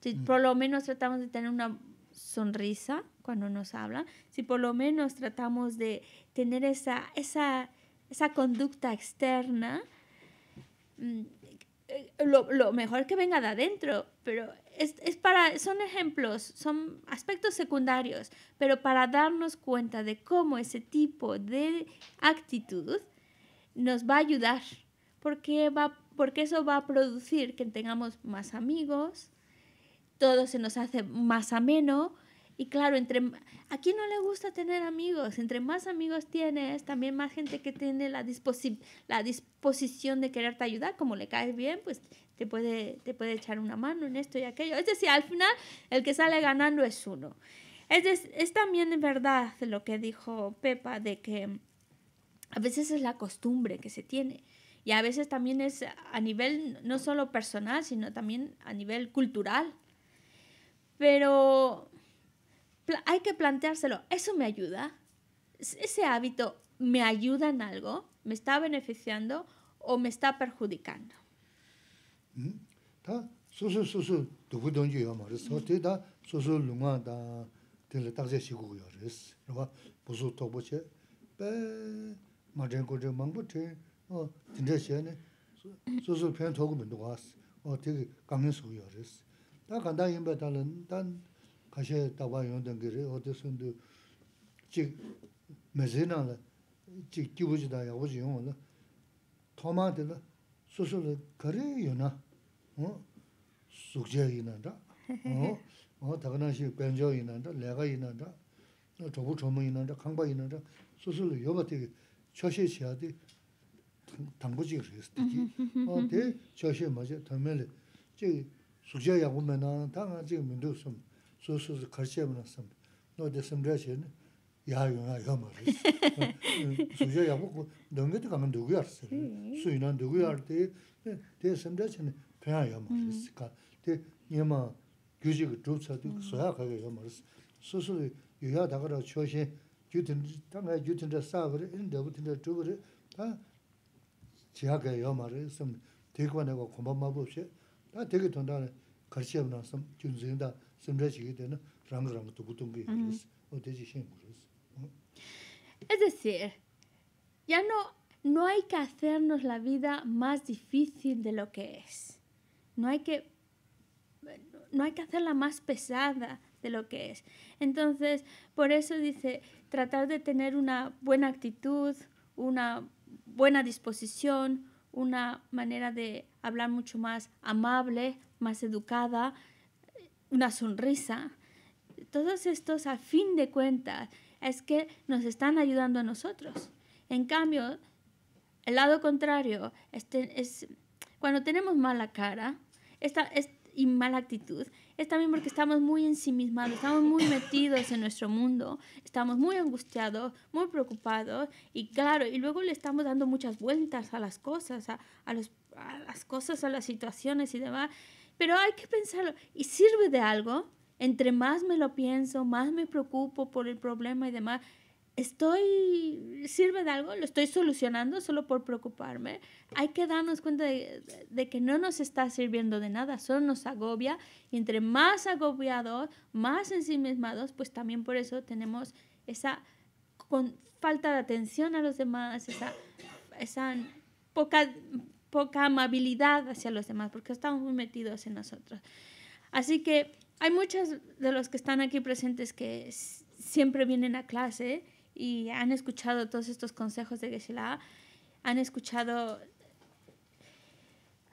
si mm. por lo menos tratamos de tener una sonrisa cuando nos hablan, si por lo menos tratamos de tener esa, conducta externa, mm, lo, mejor que venga de adentro, pero es, para, son ejemplos, son aspectos secundarios, pero para darnos cuenta de cómo ese tipo de actitud nos va a ayudar, porque, va, porque eso va a producir que tengamos más amigos, todo se nos hace más ameno. Y claro, entre, aquí no le gusta tener amigos? Entre más amigos tienes, también más gente que tiene la, la disposición de quererte ayudar. Como le caes bien, pues te puede, te puede echar una mano en esto y aquello. Es decir, al final el que sale ganando es uno. Es, es también verdad lo que dijo Pepa de que a veces es la costumbre que se tiene. Y a veces también es a nivel no solo personal, sino también a nivel cultural. Pero hay que planteárselo, ¿eso me ayuda? ¿Ese hábito me ayuda en algo? ¿Me está beneficiando o me está perjudicando? Mm-hmm. 다 kāntā yīmbē tāla, tān kāshaya tāwā yōnta ngirī, o 즉 sūntū 즉 기부지다 na, jīk jību jītā 거래요나 어 숙제이나다 어어 mānti 변조이나다 sūsūla kari yō na, sūk chaya yīna tā, tā ka nāshī yī bēnchā yīna tā, lēka yīna 즉 sukshaya 보면은 me 지금 taa nga jiga mi ndu sum, su su su karchaya me nasa, no de sum raya che, yaa yu nga yaa ma raya. Sukshaya yaqo ku, dunga di kama ndugu yaa raya, mm-hmm. su yu nana ndugu yaa raya, de sum raya che, penya yaa ma raya, ka, mm-hmm. de yaa taa Es decir, ya no, hay que hacernos la vida más difícil de lo que es. No hay que, no hay que hacerla más pesada de lo que es. Entonces, por eso dice, tratar de tener una buena actitud, una buena disposición, una manera de hablar mucho más amable, más educada, una sonrisa. Todos estos, a fin de cuentas, es que nos están ayudando a nosotros. En cambio, el lado contrario, este, es, cuando tenemos mala cara esta, es y mala actitud, es también porque estamos muy ensimismados, estamos muy metidos en nuestro mundo, estamos muy angustiados, muy preocupados y claro, y luego le estamos dando muchas vueltas a las cosas, a, a los a las cosas, a las situaciones y demás, pero hay que pensarlo. ¿Y sirve de algo? Entre más me lo pienso, más me preocupo por el problema y demás, estoy, sirve de algo, lo estoy solucionando solo por preocuparme. Hay que darnos cuenta de, que no nos está sirviendo de nada, solo nos agobia. Y entre más agobiados, más ensimismados, pues también por eso tenemos esa falta de atención a los demás, esa, esa poca poca amabilidad hacia los demás, porque estamos muy metidos en nosotros. Así que hay muchos de los que están aquí presentes que siempre vienen a clase y han escuchado todos estos consejos de Geshe-la, han escuchado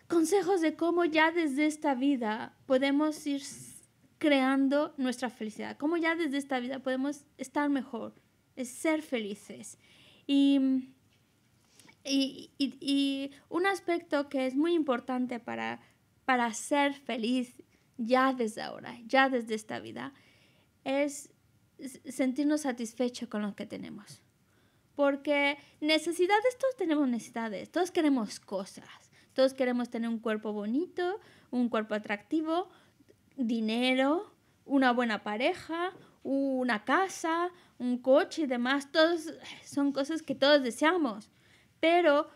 consejos de cómo ya desde esta vida podemos ir creando nuestra felicidad, cómo ya desde esta vida podemos estar mejor, ser felices. Y mm, y, y, un aspecto que es muy importante para, para ser feliz ya desde ahora, ya desde esta vida, es sentirnos satisfechos con lo que tenemos. Porque necesidades, todos tenemos necesidades, todos queremos cosas, todos queremos tener un cuerpo bonito, un cuerpo atractivo, dinero, una buena pareja, una casa, un coche y demás, todos son cosas que todos deseamos. Pero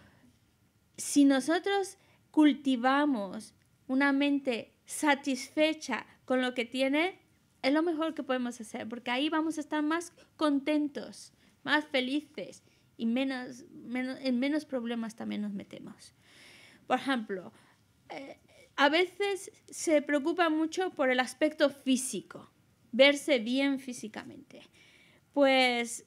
si nosotros cultivamos una mente satisfecha con lo que tiene, es lo mejor que podemos hacer, porque ahí vamos a estar más contentos, más felices y menos, en menos problemas también nos metemos. Por ejemplo, eh, a veces se preocupa mucho por el aspecto físico, verse bien físicamente. Pues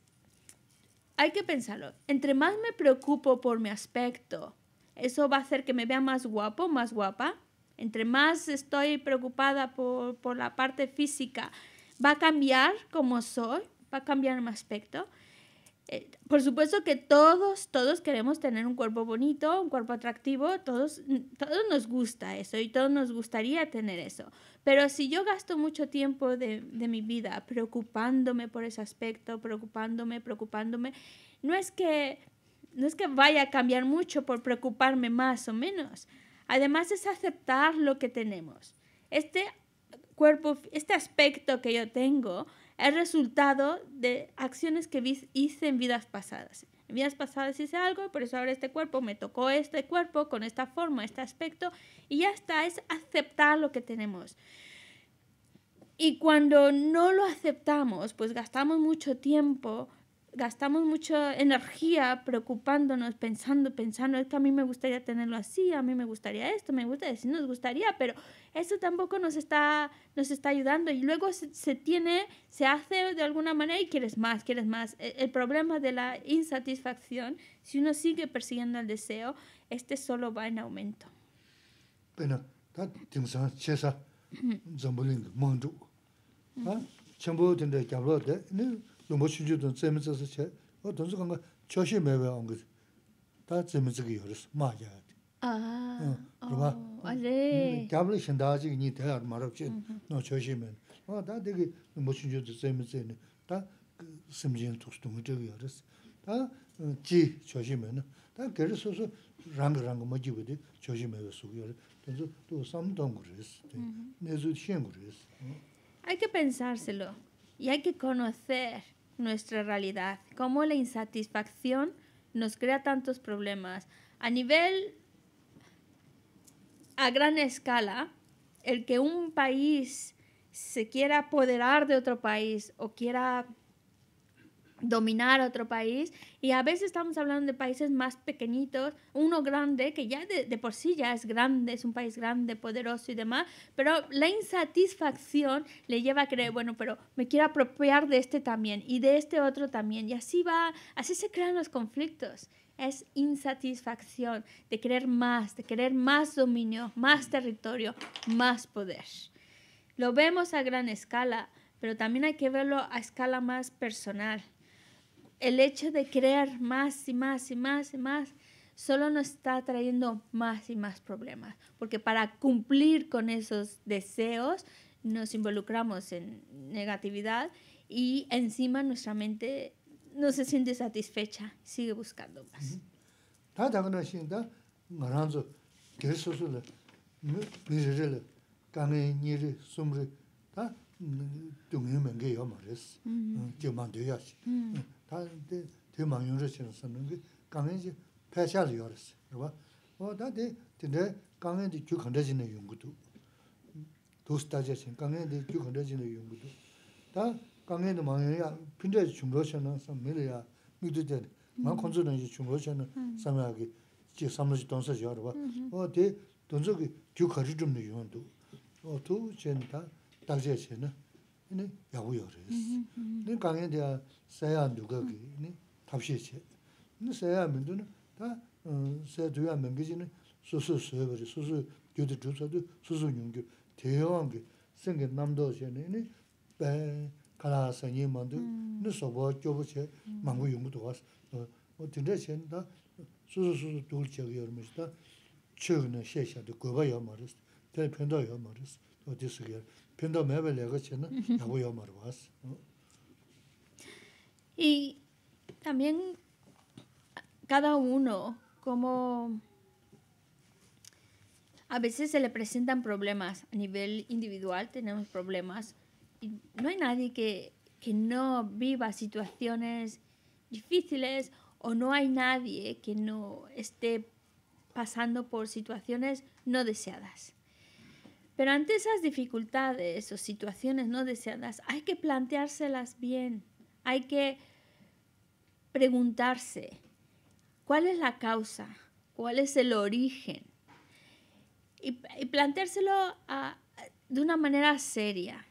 hay que pensarlo. Entre más me preocupo por mi aspecto, eso va a hacer que me vea más guapo, más guapa. Entre más estoy preocupada por, por la parte física, va a cambiar como soy, va a cambiar mi aspecto. Eh, por supuesto que todos, todos queremos tener un cuerpo bonito, un cuerpo atractivo, todos, nos gusta eso y todos nos gustaría tener eso. Pero si yo gasto mucho tiempo de, mi vida preocupándome por ese aspecto, preocupándome, preocupándome, no es que no es que vaya a cambiar mucho por preocuparme más o menos. Además es aceptar lo que tenemos. Este cuerpo, este aspecto que yo tengo, es resultado de acciones que hice en vidas pasadas. En vidas pasadas hice algo, por eso ahora este cuerpo me tocó este cuerpo con esta forma, este aspecto, y ya está, es aceptar lo que tenemos. Y cuando no lo aceptamos, pues gastamos mucho tiempo gastamos mucha energía preocupándonos, pensando, pensando, es que a mí me gustaría tenerlo así, a mí me gustaría esto, me gusta decir nos gustaría, pero eso tampoco nos está, nos está ayudando y luego se, tiene, se hace de alguna manera y quieres más, quieres más. E, el, problema de la insatisfacción, si uno sigue persiguiendo el deseo, este solo va en aumento. Bueno, lumbo shunju dung tsemi tsasa che, o dung tsu kanga choshi mewe ongi, ta tsemi 그거 yoris, maa yaa di. Aha, o, ale. Gyabli shindaa chigi nyi thayar marab chi, mm-hmm. no choshi mewe. O, ta digi lumbo shunju dung tsemi tsini, ta simjin tuks dungi tsiga yoris. Ta chi mm, choshi mewe, ta geri Y hay que conocer nuestra realidad, cómo la insatisfacción nos crea tantos problemas. A nivel, a gran escala, el que un país se quiera apoderar de otro país o quiera dominar otro país y a veces estamos hablando de países más pequeñitos, uno grande que ya de, por sí ya es grande, es un país grande, poderoso y demás, pero la insatisfacción le lleva a creer, bueno, pero me quiero apropiar de este también y de este otro también y así va, así se crean los conflictos. Es insatisfacción de querer más, de querer más dominio, más territorio, más poder. Lo vemos a gran escala, pero también hay que verlo a escala más personal el hecho de crear más y más y más y más solo nos está trayendo más y más problemas, porque para cumplir con esos deseos nos involucramos en negatividad y encima nuestra mente no se siente satisfecha, sigue buscando más. 다데 대망 유저처럼 쓰는 게 강행지 패샤를 열었어. 그러봐. 어 다데 근데 강행지 주 건드지는 용구도 도스타제 생 강행지 주 건드지는 용구도 다 강행의 망해야 빈대 중로선은 좀 밀어야 믿으되 만 건드는 이제 중로선은 상하게 지 삼로지 동서 열어봐. 어데 돈적이 주 거리 좀 내용도 어두 젠다 네 야구요레스 네 강에 대한 세야 누가 네 답시체 네 세야 민도는 다 세두야 명기지는 수수 버리 수수 교대 조사도 수수 용교 대왕게 생게 남도 전에니 배 가라서니 만도 네 교부체 망고 용부도 어 진짜 챘다 수수 둘 돌적이 얼마시다 최근에 셰샤도 거가 말이스 대편도 말이스 어디서 그래 Y también cada uno como a veces se le presentan problemas a nivel individual, tenemos problemas y no hay nadie que no viva situaciones difíciles o no hay nadie que no esté pasando por situaciones no deseadas. Pero ante esas dificultades o situaciones no deseadas, hay que planteárselas bien, hay que preguntarse cuál es la causa, cuál es el origen, y, planteárselo de una manera seria.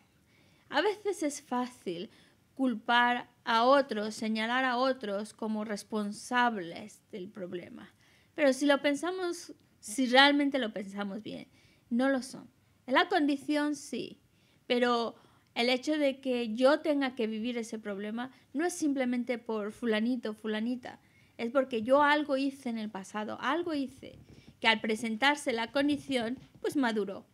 A veces es fácil culpar a otros, señalar a otros como responsables del problema, pero si lo pensamos, si realmente lo pensamos bien, no lo son la condición, sí, pero el hecho de que yo tenga que vivir ese problema no es simplemente por fulanito, fulanita, es porque yo algo hice en el pasado, algo hice que al presentarse la condición, pues maduró.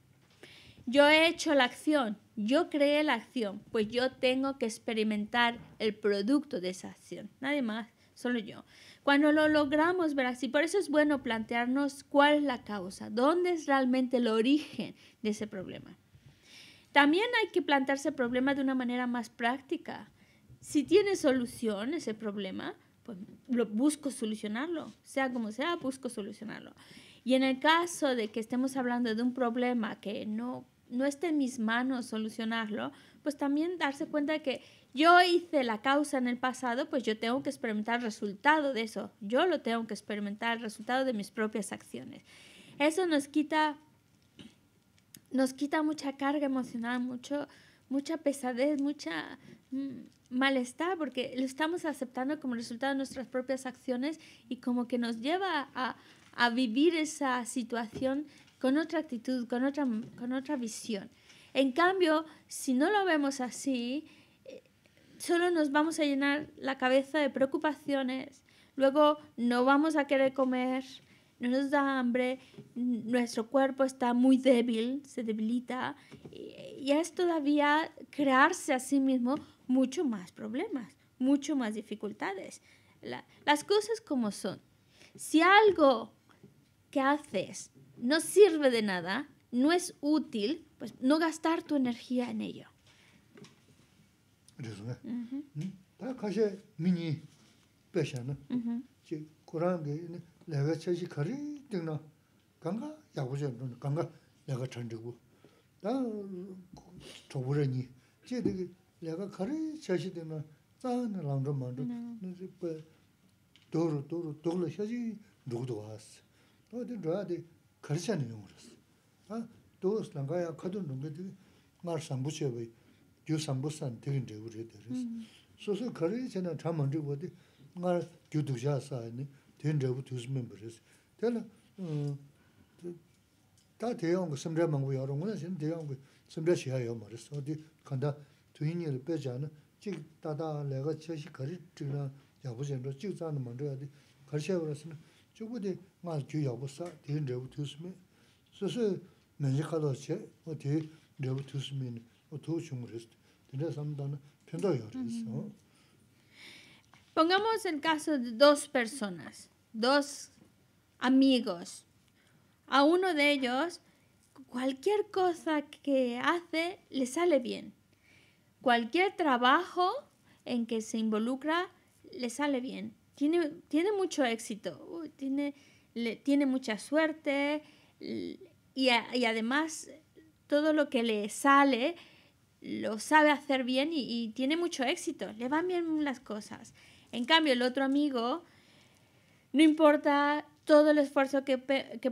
Yo he hecho la acción, yo creé la acción, pues yo tengo que experimentar el producto de esa acción, nadie más, solo yo cuando lo logramos ver así. Por eso es bueno plantearnos cuál es la causa, dónde es realmente el origen de ese problema. También hay que plantearse el problema de una manera más práctica. Si tiene solución ese problema, pues busco solucionarlo, sea como sea, busco solucionarlo. Y en el caso de que estemos hablando de un problema que no, no esté en mis manos solucionarlo, pues también darse cuenta de que yo hice la causa en el pasado, pues yo tengo que experimentar el resultado de eso. Yo lo tengo que experimentar, el resultado de mis propias acciones. Eso nos quita, nos quita mucha carga emocional, mucho, mucha pesadez, mucha mm, malestar, porque lo estamos aceptando como resultado de nuestras propias acciones y como que nos lleva a, vivir esa situación con otra actitud, con otra visión. En cambio, si no lo vemos así, solo nos vamos a llenar la cabeza de preocupaciones, luego no vamos a querer comer, no nos da hambre, nuestro cuerpo está muy débil, se debilita y, es todavía crearse a sí mismo mucho más problemas, mucho más dificultades. las cosas como son. Si algo que haces no sirve de nada, no es útil, pues no gastar tu energía en ello. rizunga. Tā kāshē mīnī pēshā nā, jī Kurāngi lēwē chēshī kārī tīng nā, gāngā yāgūshē nō nā, gāngā lēgā chāndigū. 내가 chōgū rā nī, jī tīgī lēgā kārī chēshī 도로 도로 tsa nā lāngzhō māngzhō, nā jī pē dōru, dōru, dōru lā chēshī rūgdō gyu 되는 san tegin tegu re de res. Mm-hmm. So so kari che na tra mandri wadi nga gyu duksha sa ayini tegin tegu tuzmin bu res. Tela mm, ta deyong samdra mangu yaro nguna zin deyong samdra shiha yaw ma res. Odi kanda tuyini le pe zhana jik dada laga chashi kari tigna yabu zhendro jik zana mandri wadi kari shaya wara gyu kado che o Pongamos el caso de dos personas, dos amigos. A uno de ellos, cualquier cosa que hace le sale bien. Cualquier trabajo en que se involucra le sale bien. Tiene, mucho éxito, tiene, mucha suerte y además todo lo que le sale lo sabe hacer bien y, tiene mucho éxito, le van bien las cosas. En cambio, el otro amigo, no importa todo el esfuerzo que,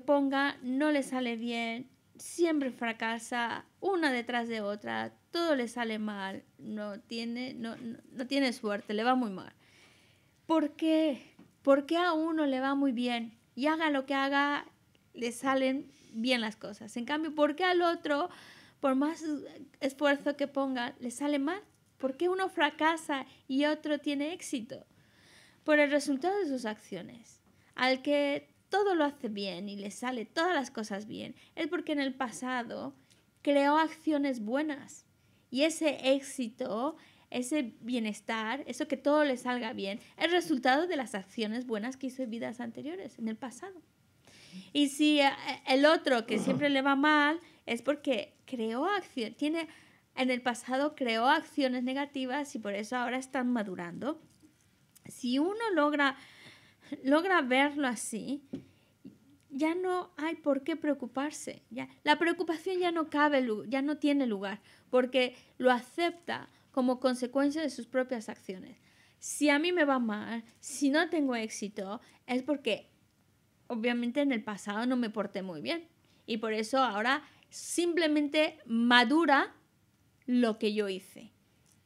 ponga, no le sale bien, siempre fracasa, una detrás de otra, todo le sale mal, no tiene, no, tiene suerte, le va muy mal. ¿Por qué? por qué a uno le va muy bien y haga lo que haga, le salen bien las cosas. En cambio, ¿por qué al otro? por más uh, esfuerzo que ponga, le sale mal. ¿Por qué uno fracasa y otro tiene éxito? Por el resultado de sus acciones. Al que todo lo hace bien y le sale todas las cosas bien, es porque en el pasado creó acciones buenas. Y ese éxito, ese bienestar, eso que todo le salga bien, es resultado de las acciones buenas que hizo en vidas anteriores, en el pasado. Y si eh, el otro que siempre le va mal, es porque creó acción, tiene en el pasado creó acciones negativas y por eso ahora están madurando. Si uno logra, logra verlo así, ya no hay por qué preocuparse. Ya, la preocupación ya no cabe, ya no tiene lugar, porque lo acepta como consecuencia de sus propias acciones. Si a mí me va mal, si no tengo éxito, es porque obviamente en el pasado no me porté muy bien. Y por eso ahora simplemente madura lo que yo hice.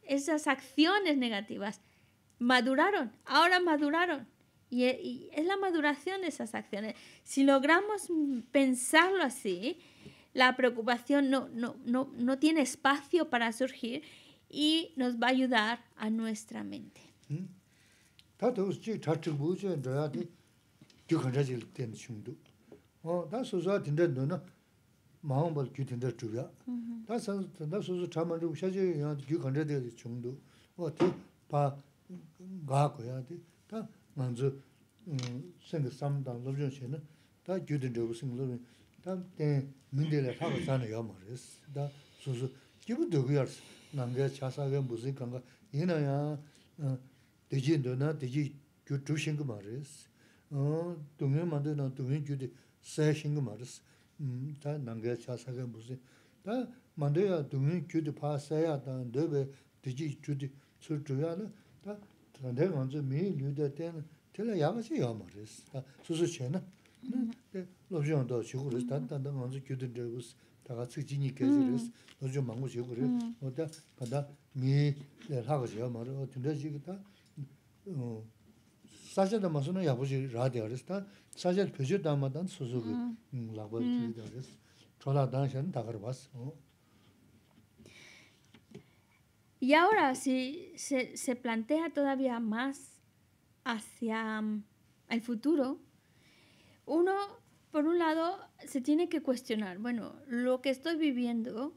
Esas acciones negativas maduraron, ahora maduraron. E, y, es la maduración de esas acciones. Si logramos pensarlo así, la preocupación no, no, tiene espacio para surgir y nos va a ayudar a nuestra mente. 마음을 규든데 주야. 다서 나 소소 참만도 샤지 그냥 규 건데 어때? 봐. 가고야 돼. 다 먼저 음 생각 삼단 로전 씨는 다 규든데 무슨 로전. 다때 문제를 하고 사는 거 말이스. 다 소소 기부 되고야. 남게 자사게 무슨 건가? 이나야. 대진도나 대지 규 주신 거 말이스. 어, 동행 만드는 동행 규디 세신 거 말이스. 다 nāngāyā chāsāgā mūsī. Tā māndayā dūngiñ kyūdi pā sāyā tā ndabē dījī chūdi sūr chūyā nā, tā tā ndayā gāngzī mī lūdā tēnā, tēlā yāgāsī yā mā rēs, tā sūsū chē nā. Tā lōbzhī yāndā shīgū rēs, tā Y ahora si se, se plantea todavía más hacia um, el futuro, uno, por un lado, se tiene que cuestionar, bueno, lo que estoy viviendo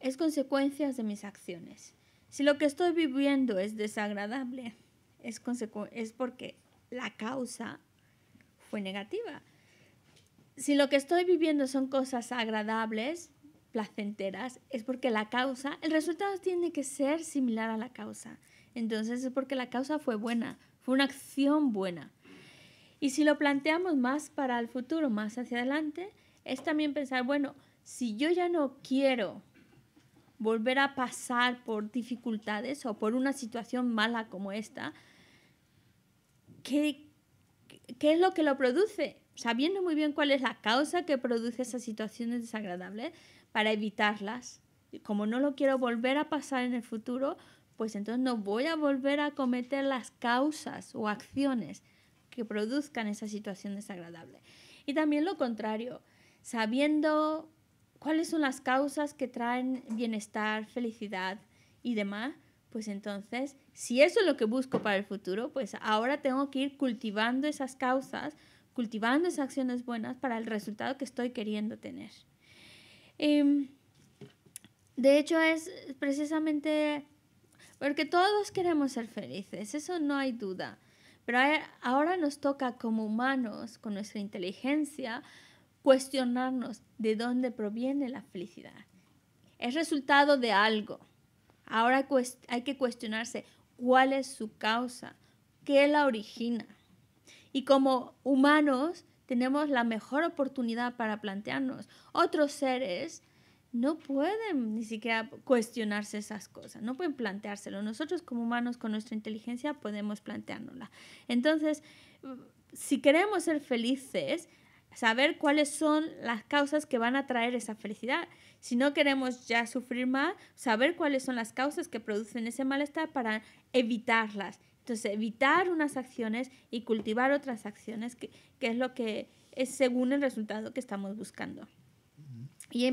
es consecuencias de mis acciones. Si lo que estoy viviendo es desagradable, es, porque la causa fue negativa. Si lo que estoy viviendo son cosas agradables, placenteras, es porque la causa, el resultado tiene que ser similar a la causa. Entonces es porque la causa fue buena, fue una acción buena. Y si lo planteamos más para el futuro, más hacia adelante, es también pensar, bueno, si yo ya no quiero volver a pasar por dificultades o por una situación mala como esta, ¿qué, es lo que lo produce? Sabiendo muy bien cuál es la causa que produce esas situaciones desagradables para evitarlas. Como no lo quiero volver a pasar en el futuro, pues entonces no voy a volver a cometer las causas o acciones que produzcan esa situación desagradable. Y también lo contrario, sabiendo cuáles son las causas que traen bienestar, felicidad y demás, pues entonces, si eso es lo que busco para el futuro, pues ahora tengo que ir cultivando esas causas, cultivando esas acciones buenas para el resultado que estoy queriendo tener. Em, de hecho, es precisamente porque todos queremos ser felices, eso no hay duda. Pero ahora nos toca como humanos, con nuestra inteligencia, cuestionarnos de dónde proviene la felicidad. Es resultado de algo Ahora hay que cuestionarse cuál es su causa, qué la origina. Y como humanos tenemos la mejor oportunidad para plantearnos. Otros seres no pueden ni siquiera cuestionarse esas cosas, no pueden planteárselo. Nosotros como humanos con nuestra inteligencia podemos planteárnosla. Entonces, si queremos ser felices, saber cuáles son las causas que van a traer esa felicidad. Si no queremos ya sufrir más, saber cuáles son las causas que producen ese malestar para evitarlas. Entonces, evitar unas acciones y cultivar otras acciones, que, es lo que es según el resultado que estamos buscando. Y,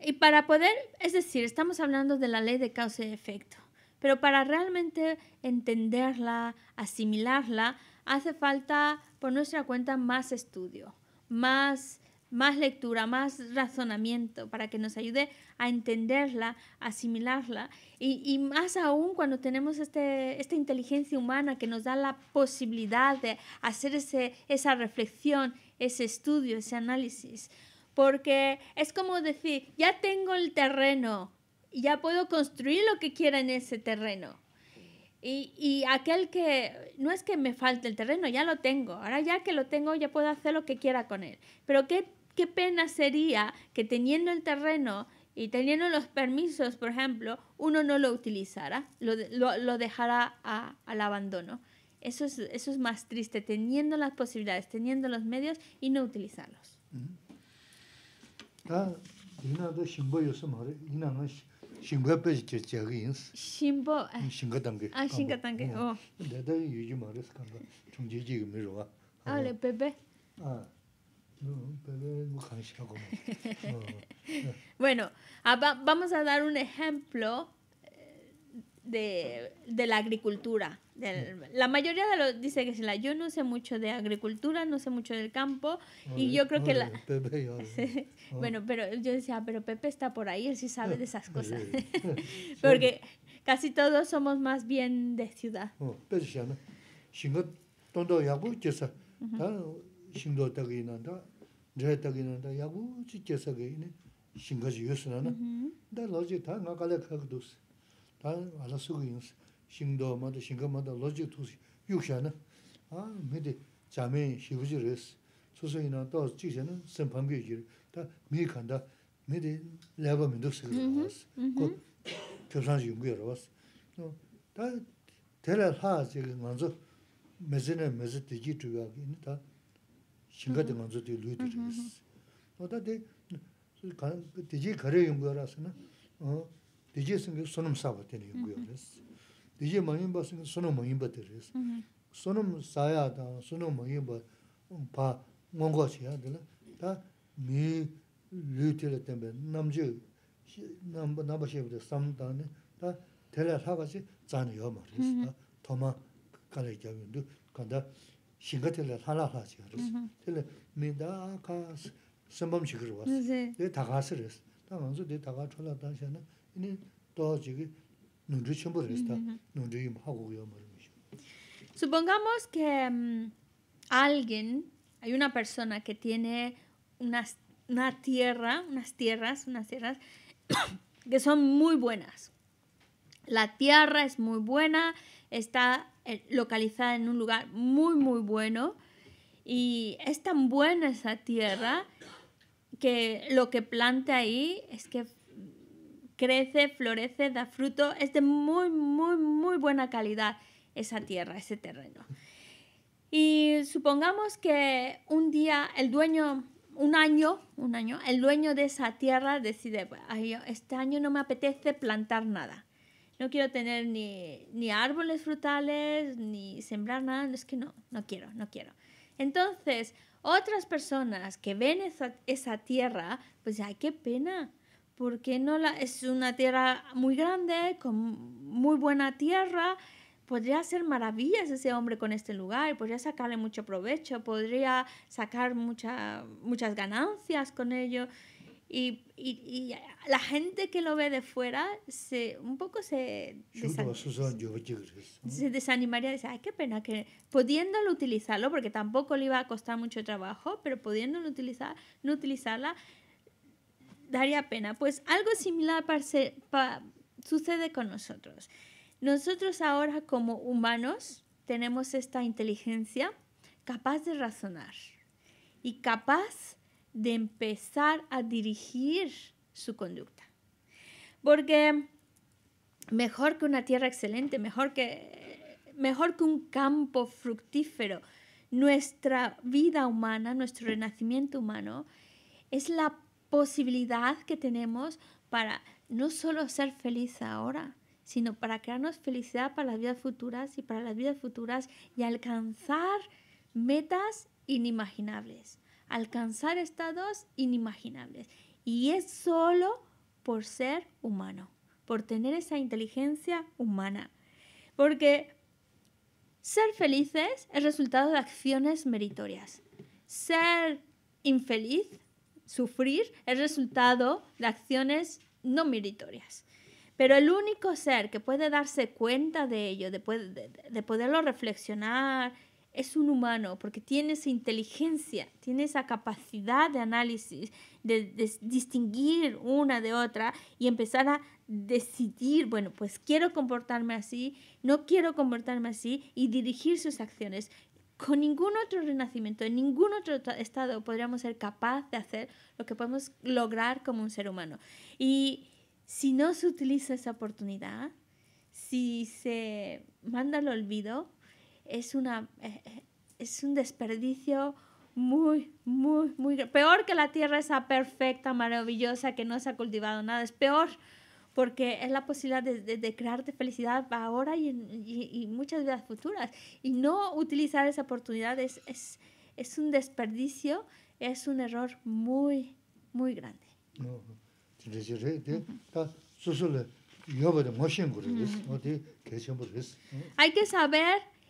y para poder, es decir, estamos hablando de la ley de causa y efecto, pero para realmente entenderla, asimilarla, hace falta por nuestra cuenta más estudio, más más lectura, más razonamiento, para que nos ayude a entenderla, asimilarla, y, y más aún cuando tenemos este, esta inteligencia humana que nos da la posibilidad de hacer ese, esa reflexión, ese estudio, ese análisis. Porque es como decir, ya tengo el terreno, ya puedo construir lo que quiera en ese terreno. Y, y, aquel que no es que me falte el terreno, ya lo tengo. Ahora ya que lo tengo, ya puedo hacer lo que quiera con él. Pero ¿qué qué pena sería que teniendo el terreno y teniendo los permisos, por ejemplo, uno no lo utilizara, lo, lo, dejara a, al abandono. Eso es, eso es más triste, teniendo las posibilidades, teniendo los medios y no utilizarlos. ah, Ah bueno, vamos a dar un ejemplo eh, de, de la agricultura. la mayoría de los dice que si la, yo no sé mucho de agricultura, no sé mucho del campo y yo creo que la... Ah. bueno, pero yo decía, ah, pero Pepe está por ahí, él sí sabe de esas cosas. Porque casi todos somos más bien de ciudad. Ah, 레타기는다 야구치 께서게 이네 신가지 요소는 다 로지 다 나가래 가도스 다 알아서고 있는 신도 마다 신가마다 로지 투스 육샤나 아 메데 자메 시부지레스 소소이나 또 지제는 선방비지 다 메칸다 메데 레버 민도스 그거스 고 교산지 연구여러 왔어 또다 테라 지금 먼저 메즈네 메즈 디지트가 다 신가데 먼저 뒤 루이 드리스 어다데 간 디지 거래 연구라서나 어 디지 생겨 손음 사바 되는 연구요레스 디지 많이 봤으면 손음 많이 받으레스 손음 사야다 손음 많이 봐 몽고시야 되나 다미 류틀 때문에 남주 남 나바시에 삼다네 다 대라 사가지 자는 요 토마 다 도마 가래 잡는데 간다 Supongamos que mm, alguien, hay una persona que tiene una tierra, unas tierras, unas tierras que son muy buenas. La tierra es muy buena, está... Eh, localizada en un lugar muy, muy bueno. Y es tan buena esa tierra que lo que planta ahí es que crece, florece, da fruto, es de muy, muy, muy buena calidad esa tierra, ese terreno. Y supongamos que un día el dueño, un año, un año, el dueño de esa tierra decide, este año no me apetece plantar nada no quiero tener ni, árboles frutales, ni sembrar nada, es que no, no quiero, no quiero. Entonces, otras personas que ven esa, tierra, pues, ay, qué pena, porque no la, es una tierra muy grande, con muy buena tierra, podría hacer maravillas ese hombre con este lugar, podría sacarle mucho provecho, podría sacar muchas ganancias con ello. Y, y, la gente que lo ve de fuera se, un poco se, se desanimaría. Dice, ay, qué pena que pudiéndolo utilizarlo, porque tampoco le iba a costar mucho trabajo, pero pudiéndolo utilizar, no utilizarla, daría pena. Pues algo similar para sucede con nosotros. Nosotros ahora como humanos tenemos esta inteligencia capaz de razonar y capaz de empezar a dirigir su conducta. Porque mejor que una tierra excelente, mejor que, un campo fructífero, nuestra vida humana, nuestro renacimiento humano, es la posibilidad que tenemos para no solo ser feliz ahora, sino para crearnos felicidad para las vidas futuras y para las vidas futuras y alcanzar metas inimaginables alcanzar estados inimaginables. Y es solo por ser humano, por tener esa inteligencia humana. Porque ser felices es resultado de acciones meritorias. Ser infeliz, sufrir, es resultado de acciones no meritorias. Pero el único ser que puede darse cuenta de ello, de, de poderlo reflexionar es un humano, porque tiene esa inteligencia, tiene esa capacidad de análisis, de, distinguir una de otra y empezar a decidir, bueno, pues quiero comportarme así, no quiero comportarme así y dirigir sus acciones. Con ningún otro renacimiento, en ningún otro estado podríamos ser capaz de hacer lo que podemos lograr como un ser humano. Y si no se utiliza esa oportunidad, si se manda al olvido, es, una, es un desperdicio muy, muy, muy... Peor que la tierra esa perfecta, maravillosa, que no se ha cultivado nada, es peor porque es la posibilidad de, de, de crearte felicidad ahora y, y, y, muchas vidas futuras. Y no utilizar esa oportunidad es, es, es un desperdicio, es un error muy, muy grande. Hay que saber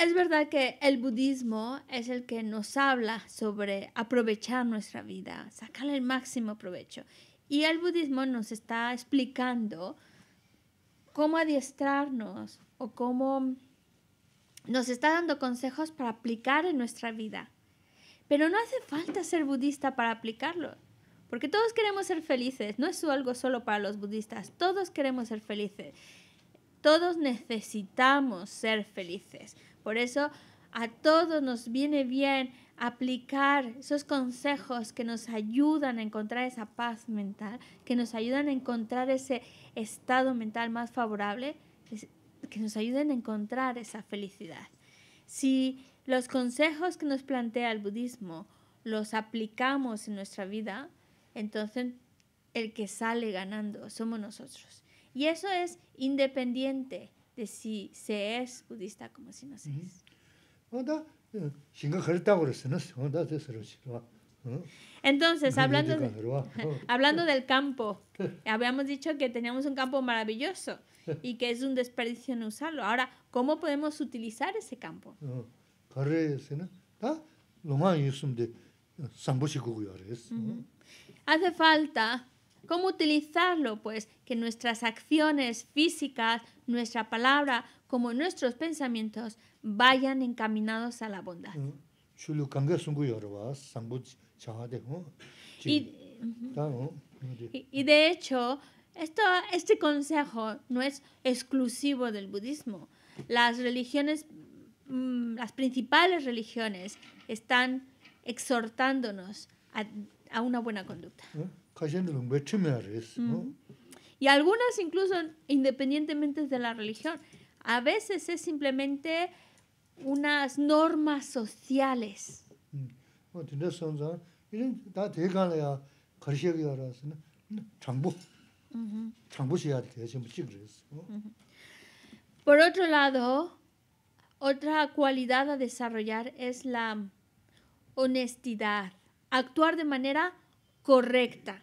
Es verdad que el budismo es el que nos habla sobre aprovechar nuestra vida, sacarle el máximo provecho. Y el budismo nos está explicando cómo adiestrarnos o cómo nos está dando consejos para aplicar en nuestra vida. Pero no hace falta ser budista para aplicarlo, porque todos queremos ser felices, no es algo solo para los budistas, todos queremos ser felices, todos necesitamos ser felices. Por eso a todos nos viene bien aplicar esos consejos que nos ayudan a encontrar esa paz mental, que nos ayudan a encontrar ese estado mental más favorable, que nos ayuden a encontrar esa felicidad. Si los consejos que nos plantea el budismo los aplicamos en nuestra vida, entonces el que sale ganando somos nosotros. Y eso es independiente de si se es budista como si no se es. Entonces, hablando, hablando del campo, habíamos dicho que teníamos un campo maravilloso y que es un desperdicio no usarlo. Ahora, ¿cómo podemos utilizar ese campo? Hace falta ¿Cómo utilizarlo? Pues que nuestras acciones físicas, nuestra palabra, como nuestros pensamientos, vayan encaminados a la bondad. Y, de hecho, esto, este consejo no es exclusivo del budismo. Las religiones, mm, las principales religiones, están exhortándonos a, una buena conducta. Y algunas incluso independientemente de la religión. A veces es simplemente unas normas sociales. Mm. Por otro lado, otra cualidad a desarrollar es la honestidad, actuar de manera correcta.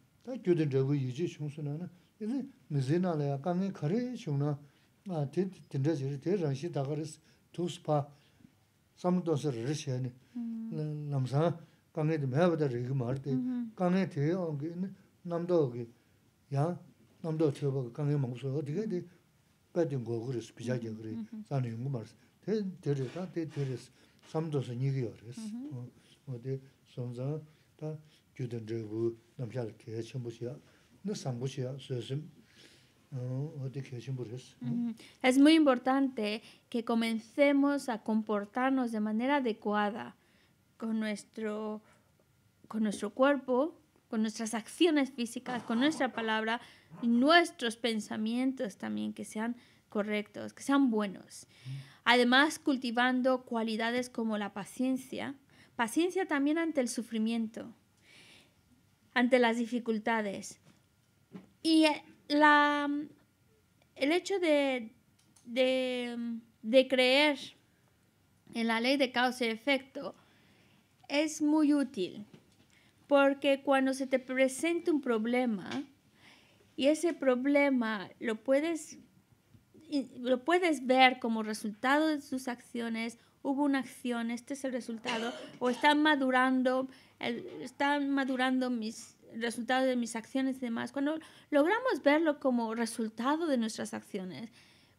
다 교대 저거 유지 충수나는 이제 미제나라 약간에 거래 중나 아 진짜 저 대장시 다가르스 투스파 삼도서 르시아니 남사 강에도 매버다 이거 말때 강에 대어 남도오게 야 남도 저거 강에 먹어서 어디게 돼 빠진 거 그랬어 비자게 그래 사는 용구 말스 대 대려다 대 대려스 삼도서 니기어 그랬어 어디 선자 다 Es muy importante que comencemos a comportarnos de manera adecuada con nuestro, con nuestro cuerpo, con nuestras acciones físicas, con nuestra palabra, y nuestros pensamientos también que sean correctos, que sean buenos. Además, cultivando cualidades como la paciencia, paciencia también ante el sufrimiento, ante las dificultades. Y eh, la, el hecho de, creer en la ley de causa y efecto es muy útil, porque cuando se te presenta un problema y ese problema lo puedes, lo puedes ver como resultado de tus acciones, hubo una acción, este es el resultado, o están madurando están madurando mis resultados de mis acciones y demás. Cuando logramos verlo como resultado de nuestras acciones,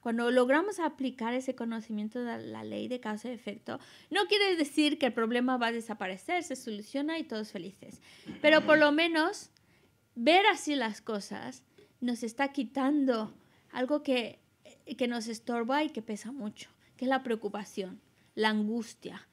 cuando logramos aplicar ese conocimiento de la ley de causa y efecto, no quiere decir que el problema va a desaparecer, se soluciona y todos felices. Pero por lo menos ver así las cosas nos está quitando algo que, que nos estorba y que pesa mucho, que es la preocupación, la angustia,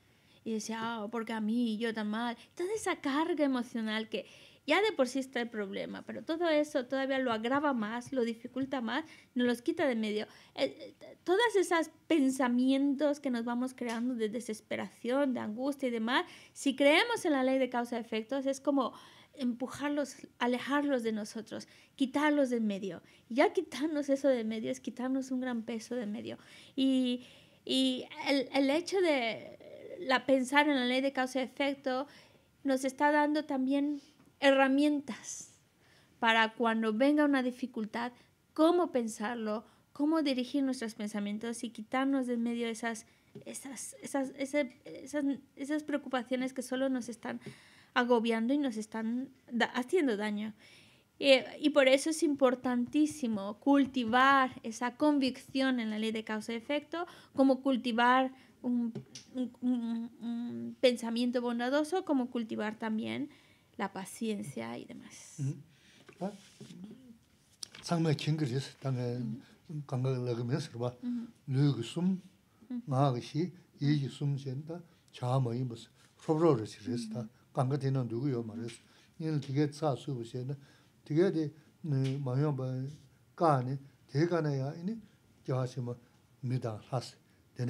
y decía, ah, porque a mí, yo tan mal. Toda esa carga emocional que ya de por sí está el problema, pero todo eso todavía lo agrava más, lo dificulta más, nos los quita de medio. Eh, eh, todas esas pensamientos que nos vamos creando de desesperación, de angustia y demás, si creemos en la ley de causa-efectos, es como empujarlos, alejarlos de nosotros, quitarlos de medio. Ya quitarnos eso de medio es quitarnos un gran peso de medio. Y, y el, el hecho de la, pensar en la ley de causa y efecto nos está dando también herramientas para cuando venga una dificultad, cómo pensarlo, cómo dirigir nuestros pensamientos y quitarnos de en medio esas esas, esas, preocupaciones que solo nos están agobiando y nos están haciendo daño. Y, eh, y, por eso es importantísimo cultivar esa convicción en la ley de causa y efecto, como cultivar un, pensamiento bondadoso, como cultivar también la paciencia y demás. La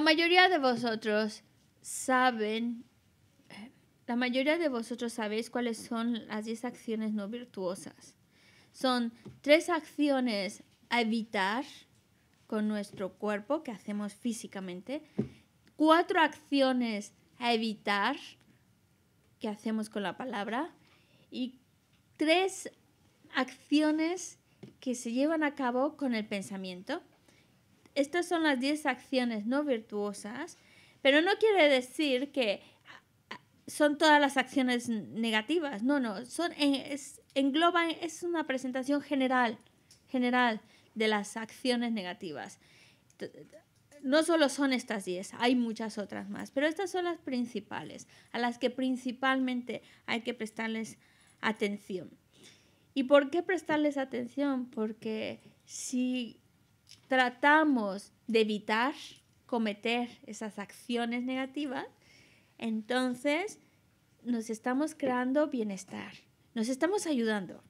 mayoría de vosotros saben la mayoría de vosotros sabéis cuáles son las 10 acciones no virtuosas. Son tres acciones a evitar con nuestro cuerpo que hacemos físicamente, cuatro acciones a evitar que hacemos con la palabra y tres acciones que se llevan a cabo con el pensamiento. Estas son las 10 acciones no virtuosas, pero no quiere decir que son todas las acciones negativas. No, no, son, eh, es, es una presentación general, general de las acciones negativas. No solo son estas 10, hay muchas otras más, pero estas son las principales, a las que principalmente hay que prestarles atención. ¿Y por qué prestarles atención? Porque si tratamos de evitar cometer esas acciones negativas, entonces, nos estamos creando bienestar, nos estamos ayudando.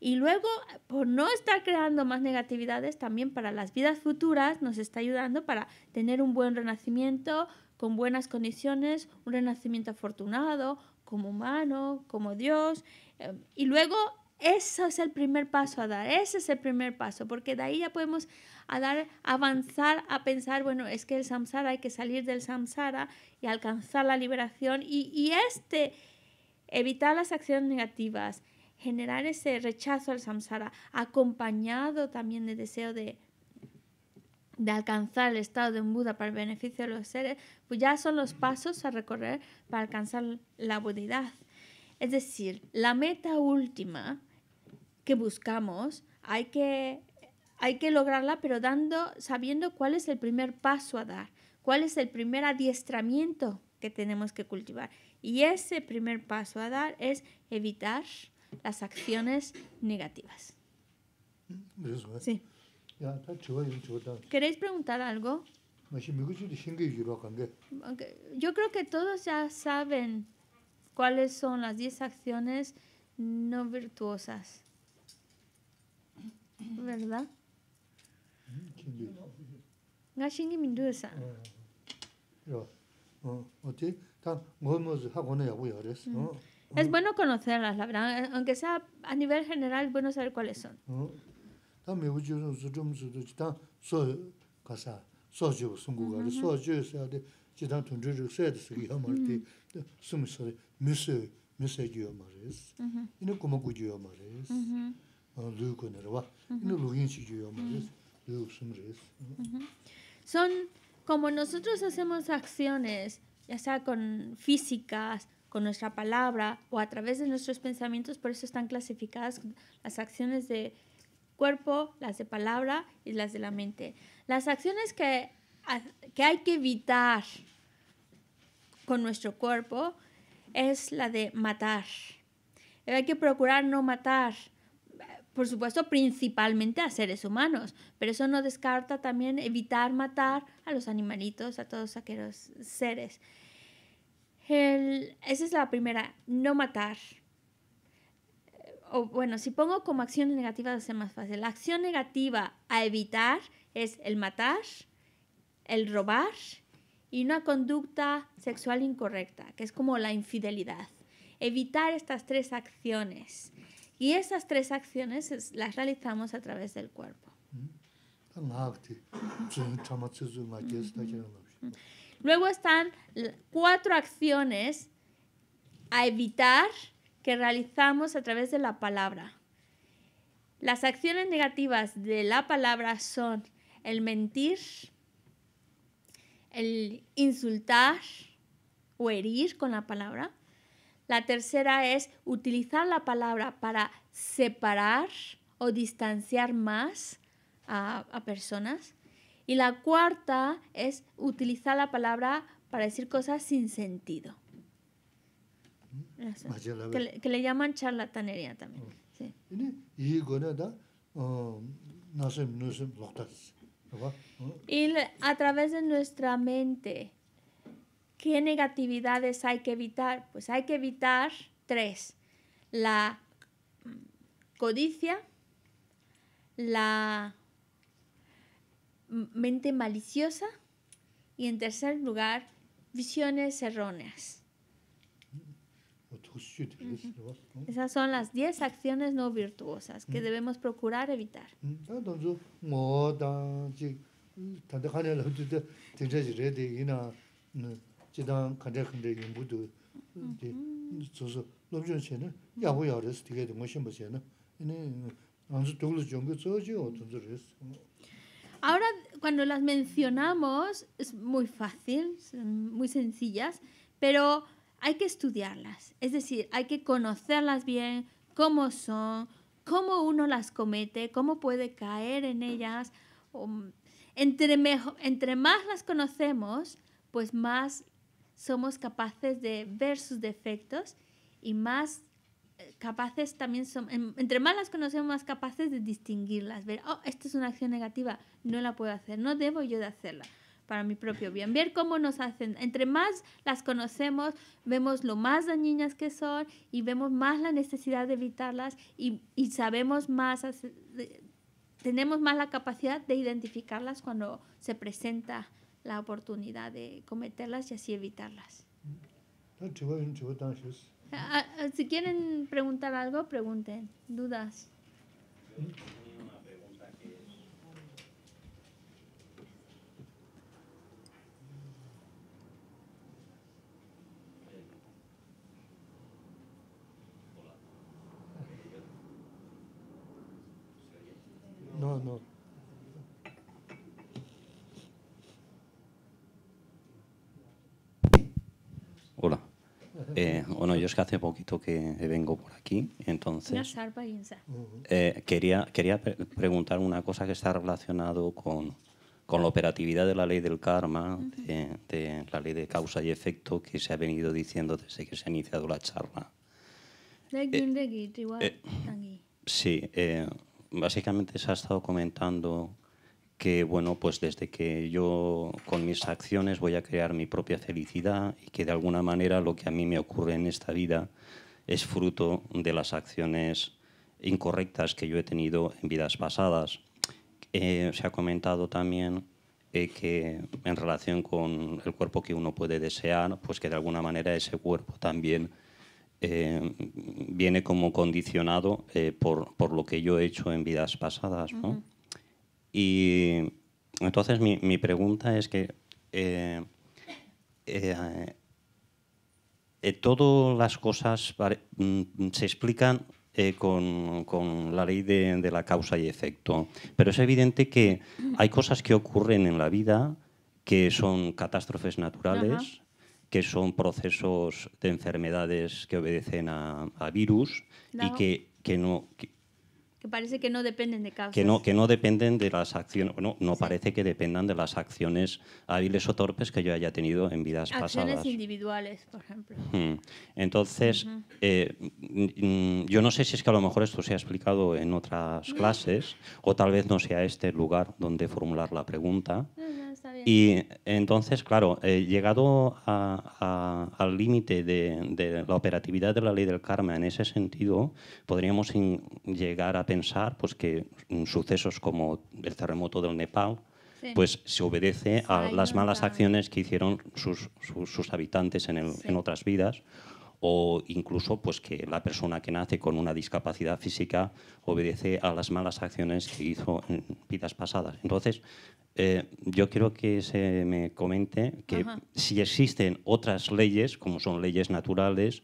Y luego, por no estar creando más negatividades, también para las vidas futuras nos está ayudando para tener un buen renacimiento, con buenas condiciones, un renacimiento afortunado, como humano, como Dios. Em, y luego ese es el primer paso a dar, ese es el primer paso, porque de ahí ya podemos a dar, avanzar a pensar, bueno, es que el samsara hay que salir del samsara y alcanzar la liberación y, y este, evitar las acciones negativas, generar ese rechazo al samsara, acompañado también de deseo de, de alcanzar el estado de un Buda para el beneficio de los seres, pues ya son los pasos a recorrer para alcanzar la budidad. Es decir, la meta última que buscamos, hay que, hay que lograrla, pero dando, sabiendo cuál es el primer paso a dar, cuál es el primer adiestramiento que tenemos que cultivar. Y ese primer paso a dar es evitar las acciones negativas. Pues ¿eh? Sí. ¿Queréis preguntar algo? Yo creo que todos ya saben cuáles son las 10 acciones no virtuosas. Es bueno conocerlas, la verdad, aunque sea a nivel general, es bueno saber cuáles son. Ah, me voy a decir, yo no sé, yo no sé, yo no sé, yo no sé, yo no sé, yo no sé, yo no sé, yo no sé, yo no sé, yo yo no sé, yo no sé, yo no sé, yo no Son, como nosotros hacemos acciones, ya sea con físicas, con nuestra palabra o a través de nuestros pensamientos, por eso están clasificadas las acciones de cuerpo, las de palabra y las de la mente. Las acciones que, que hay que evitar con nuestro cuerpo es la de matar. Hay que procurar no matar, por supuesto, principalmente a seres humanos, pero eso no descarta también evitar matar a los animalitos, a todos aquellos seres. esa es la primera, no matar. O bueno, si pongo como acción negativa va a ser más fácil. La acción negativa a evitar es el matar, el robar y una conducta sexual incorrecta, que es como la infidelidad. Evitar estas tres acciones y esas tres acciones las realizamos a través del cuerpo. Luego están cuatro acciones a evitar que realizamos a través de la palabra. Las acciones negativas de la palabra son el mentir, el insultar o herir con la palabra, la tercera es utilizar la palabra para separar o distanciar más a, personas. Y la cuarta es utilizar la palabra para decir cosas sin sentido. Que le, llaman charlatanería también. Oh. Y a través de nuestra mente ¿Qué negatividades hay que evitar? Pues hay que evitar tres. La codicia, la mente maliciosa y en tercer lugar, visiones erróneas. Esas son las 10 acciones no virtuosas que debemos procurar evitar. Ahora, cuando las mencionamos, es muy fácil, muy sencillas, pero hay que estudiarlas. Es decir, hay que conocerlas bien, cómo son, cómo uno las comete, cómo puede caer en ellas. Um, entre, entre más las conocemos, pues más somos capaces de ver sus defectos y más eh, capaces también son, em, entre más las conocemos, más capaces de distinguirlas, ver, oh, esta es una acción negativa, no la puedo hacer, no debo yo de hacerla para mi propio bien, ver cómo nos hacen, entre más las conocemos, vemos lo más dañinas que son y vemos más la necesidad de evitarlas y, y sabemos más, tenemos más la capacidad de identificarlas cuando se presenta la oportunidad de cometerlas y así evitarlas. Mm. Ah, ah, ah, si quieren preguntar algo, pregunten. Dudas. Mm. yo es que hace poquito que vengo por aquí, entonces eh, quería, quería preguntar una cosa que está relacionado con, con la operatividad de la ley del karma, de, la ley de causa y efecto que se ha venido diciendo desde que se ha iniciado la charla. Eh, eh, sí, básicamente se ha estado comentando que bueno, pues desde que yo con mis acciones voy a crear mi propia felicidad y que de alguna manera lo que a mí me ocurre en esta vida es fruto de las acciones incorrectas que yo he tenido en vidas pasadas. Eh, se ha comentado también eh, que en relación con el cuerpo que uno puede desear, pues que de alguna manera ese cuerpo también eh, viene como condicionado por, por, lo que yo he hecho en vidas pasadas, ¿no? Y entonces mi, pregunta es que eh, eh, eh, todas las cosas mm, se explican con, la ley de, la causa y efecto, pero es evidente que hay cosas que ocurren en la vida que son catástrofes naturales. que son procesos de enfermedades que obedecen a, virus y que, que no, que parece que no dependen de Que no, que no dependen de las acciones, no parece que dependan de las acciones hábiles o torpes que yo haya tenido en vidas pasadas. Acciones individuales, por ejemplo. Hmm. Entonces, eh, mm, yo no sé si es que a lo mejor esto se ha explicado en otras clases o tal vez no sea este el lugar donde formular la pregunta. Y entonces, claro, eh, llegado al límite de, la operatividad de la ley del karma en ese sentido, podríamos llegar a pensar pues, que mm, sucesos como el terremoto del Nepal, pues se obedece a las malas acciones que hicieron sus, sus, habitantes en, en, otras vidas o incluso pues, que la persona que nace con una discapacidad física obedece a las malas acciones que hizo en vidas pasadas. Entonces, eh, yo quiero que se me comente que si existen otras leyes, como son leyes naturales,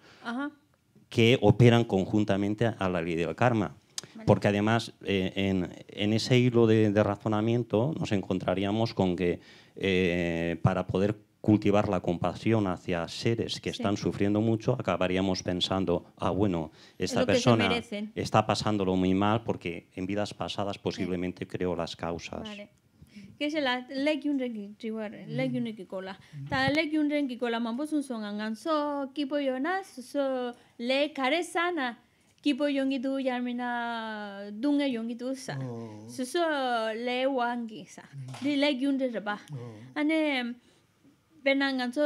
que operan conjuntamente a la ley del karma. Porque además, eh, en, en, ese hilo de, razonamiento nos encontraríamos con que eh, para poder cultivar la compasión hacia seres que sí. están sufriendo mucho, acabaríamos pensando, ah, bueno, esta es persona está pasándolo muy mal porque en vidas pasadas posiblemente sí. creó las causas. Vale. Que se la lek yun ren ki triwa re lek yun ki kola ta mambo sun son ngan so kipo yonas na so le kare sana kipo yongi du yarmina dunga yongi du sa oh. so so le wangi sa mm. di lek yun de ba ane pena nganso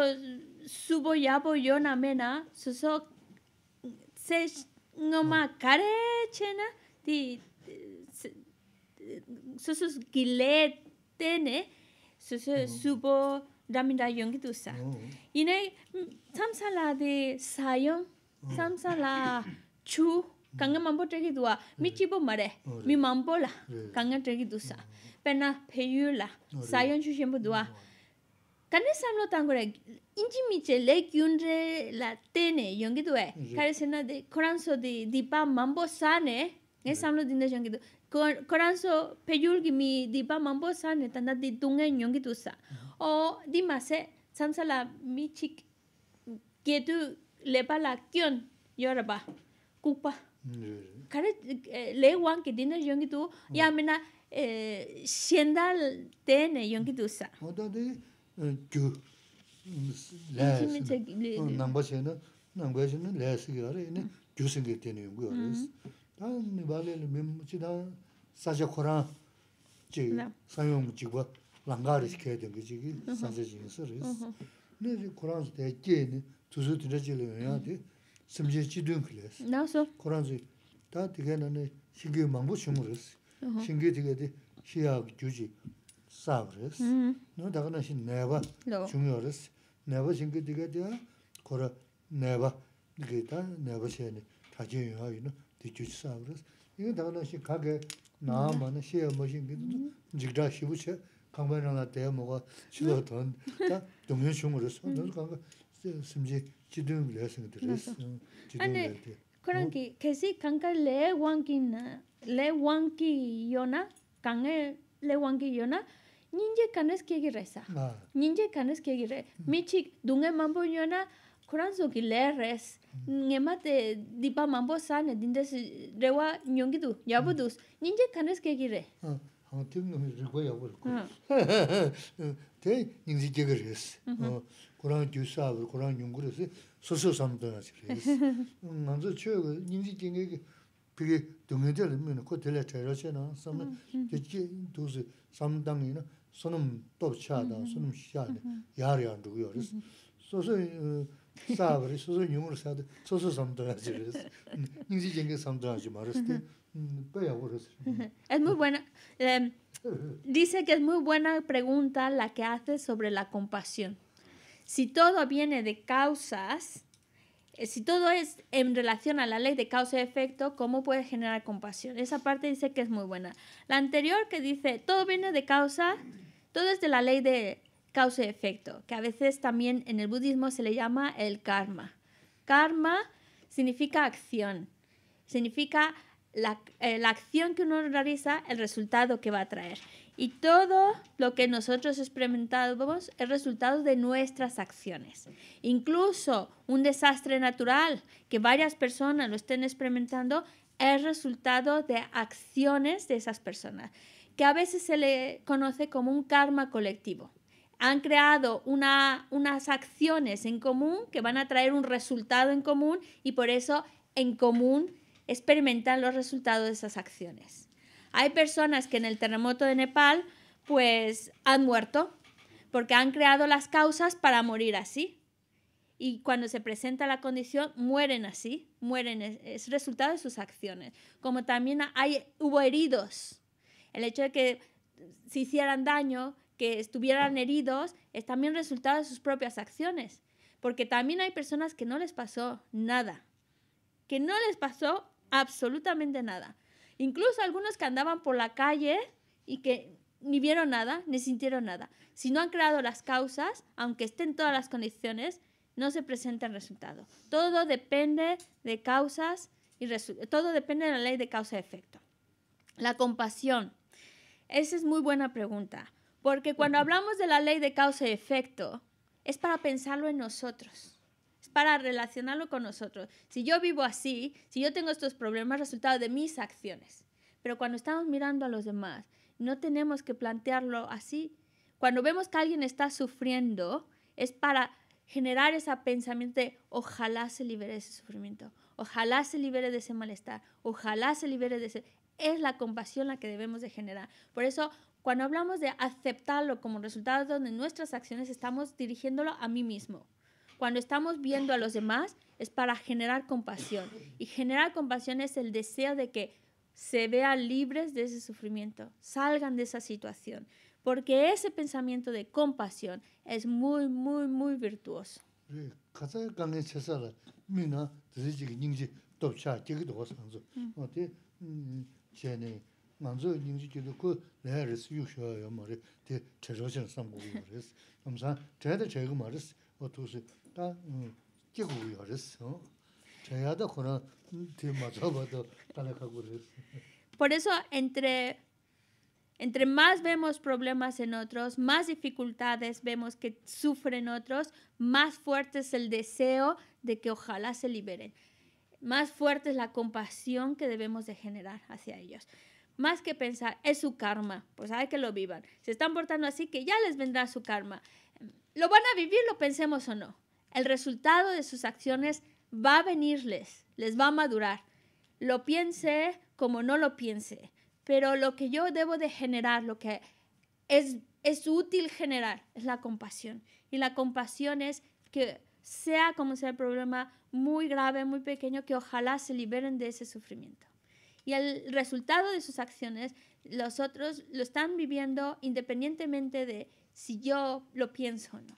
subo yabo yona mena soso se 디 소소 chena 소소 수보 gile tene 이네 mm-hmm. subo daminda yongi 추 sa mm-hmm. ine samsala de sayong mm-hmm. samsala chu kanga mambo tegi dua mi chibo kani samlo tangore inji miche lake yunre la tene yongidwe kare sena de koranso di dipa mambo sane nge samlo dinda yongidu koranso peyul gi mi dipa mambo sane tanda di dunga yongidu sa mm-hmm. o di mase samsala mi lepa la kare e, le mm. ya e, tene sa. gyu laya, nangba xe na, nangba xe na laya sige gara, ini gyu singe teni yungu gara isi. Ta nivali mimu chi ta sasha khurang chi, sanyungu chigwa langari xe kaya chigi sasha chi yinsi risi. Nizi khurang su 사브르스 No da gana shin neba chungyores. Neba shingi diga diya kora neba diga ta neba shayani tajin yuha yuna di juji sabres. Iga da gana shin kage naa mana shaya ma shingi dito jigda shibu che kangba nana daya moga shido ton ta dungyo chungyores. Nanda kanga simji 닌제 kanes kegi resa ninje kanes kegi re michi dunga mambo yona kuranzo ki le res ngema te dipa mambo sane dindes rewa nyongi du yabu dus ninje kanes kegi re ha ha tim no re go yabu ko te ninje kegi res kuran ju sa kuran nyungu res so so Es muy buena. Em, dice que es muy buena pregunta la que hace sobre la compasión. Si todo viene de causas, eh, si todo es en relación a la ley de causa y efecto, ¿cómo puede generar compasión? Esa parte dice que es muy buena. La anterior que dice, todo viene de causa, todo es de la ley de causa y efecto, que a veces también en el budismo se le llama el karma. Karma significa acción, significa la, eh, la acción que uno realiza, el resultado que va a traer. Y todo lo que nosotros experimentamos es resultado de nuestras acciones. Incluso un desastre natural que varias personas lo estén experimentando es resultado de acciones de esas personas, que a veces se le conoce como un karma colectivo. Han creado unas acciones en común que van a traer un resultado en común y por eso en común experimentan los resultados de esas acciones. Hay personas que en el terremoto de Nepal pues han muerto porque han creado las causas para morir así. Y cuando se presenta la condición, mueren así, mueren, es, resultado de sus acciones. Como también hay, hubo heridos. El hecho de que se hicieran daño, que estuvieran heridos, es también resultado de sus propias acciones. Porque también hay personas que no les pasó nada, que no les pasó absolutamente nada, Incluso algunos que andaban por la calle y que ni vieron nada, ni sintieron nada. Si no han creado las causas, aunque estén todas las condiciones, no se presenta el resultado. Todo depende de causas y todo depende de la ley de causa-efecto. y La compasión. Esa es muy buena pregunta, porque cuando hablamos de la ley de causa y efecto, es para pensarlo en nosotros para relacionarlo con nosotros. Si yo vivo así, si yo tengo estos problemas, resultado de mis acciones. Pero cuando estamos mirando a los demás, no tenemos que plantearlo así. Cuando vemos que alguien está sufriendo, es para generar ese pensamiento de ojalá se libere de ese sufrimiento, ojalá se libere de ese malestar, ojalá se libere de ese... Es la compasión la que debemos de generar. Por eso, cuando hablamos de aceptarlo como resultado de nuestras acciones, estamos dirigiéndolo a mí mismo. Cuando estamos viendo a los demás es para generar compasión. Y generar compasión es el deseo de que se vean libres de ese sufrimiento, salgan de esa situación. Porque ese pensamiento de compasión es muy, muy, muy virtuoso. Por eso entre entre más vemos problemas en otros, más dificultades vemos que sufren otros, más fuerte es el deseo de que ojalá se liberen. Más fuerte es la compasión que debemos de generar hacia ellos. Más que pensar, es su karma, pues hay que lo vivan. Se están portando así que ya les vendrá su karma. ¿Lo van a vivir, lo pensemos o no? El resultado de sus acciones va a venirles, les va a madurar. Lo piense como no lo piense, pero lo que yo debo de generar, lo que es, es útil generar, es la compasión. Y la compasión es que sea como sea el problema muy grave, muy pequeño, que ojalá se liberen de ese sufrimiento. Y el resultado de sus acciones, los otros lo están viviendo independientemente de si yo lo pienso o no.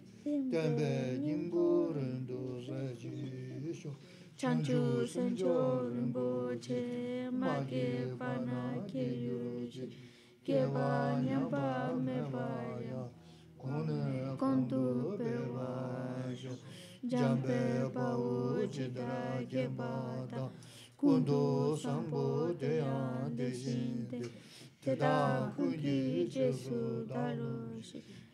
tenpe nyingpo rindu zaji sho. Chanchu sancho rinpo che ma ge pa na ke yu ge pa nyampa me pa ya, kone kondu pe va sho. Jampe pa u chi dra ke pa ta, kundu te te ta kundi che su daro shi.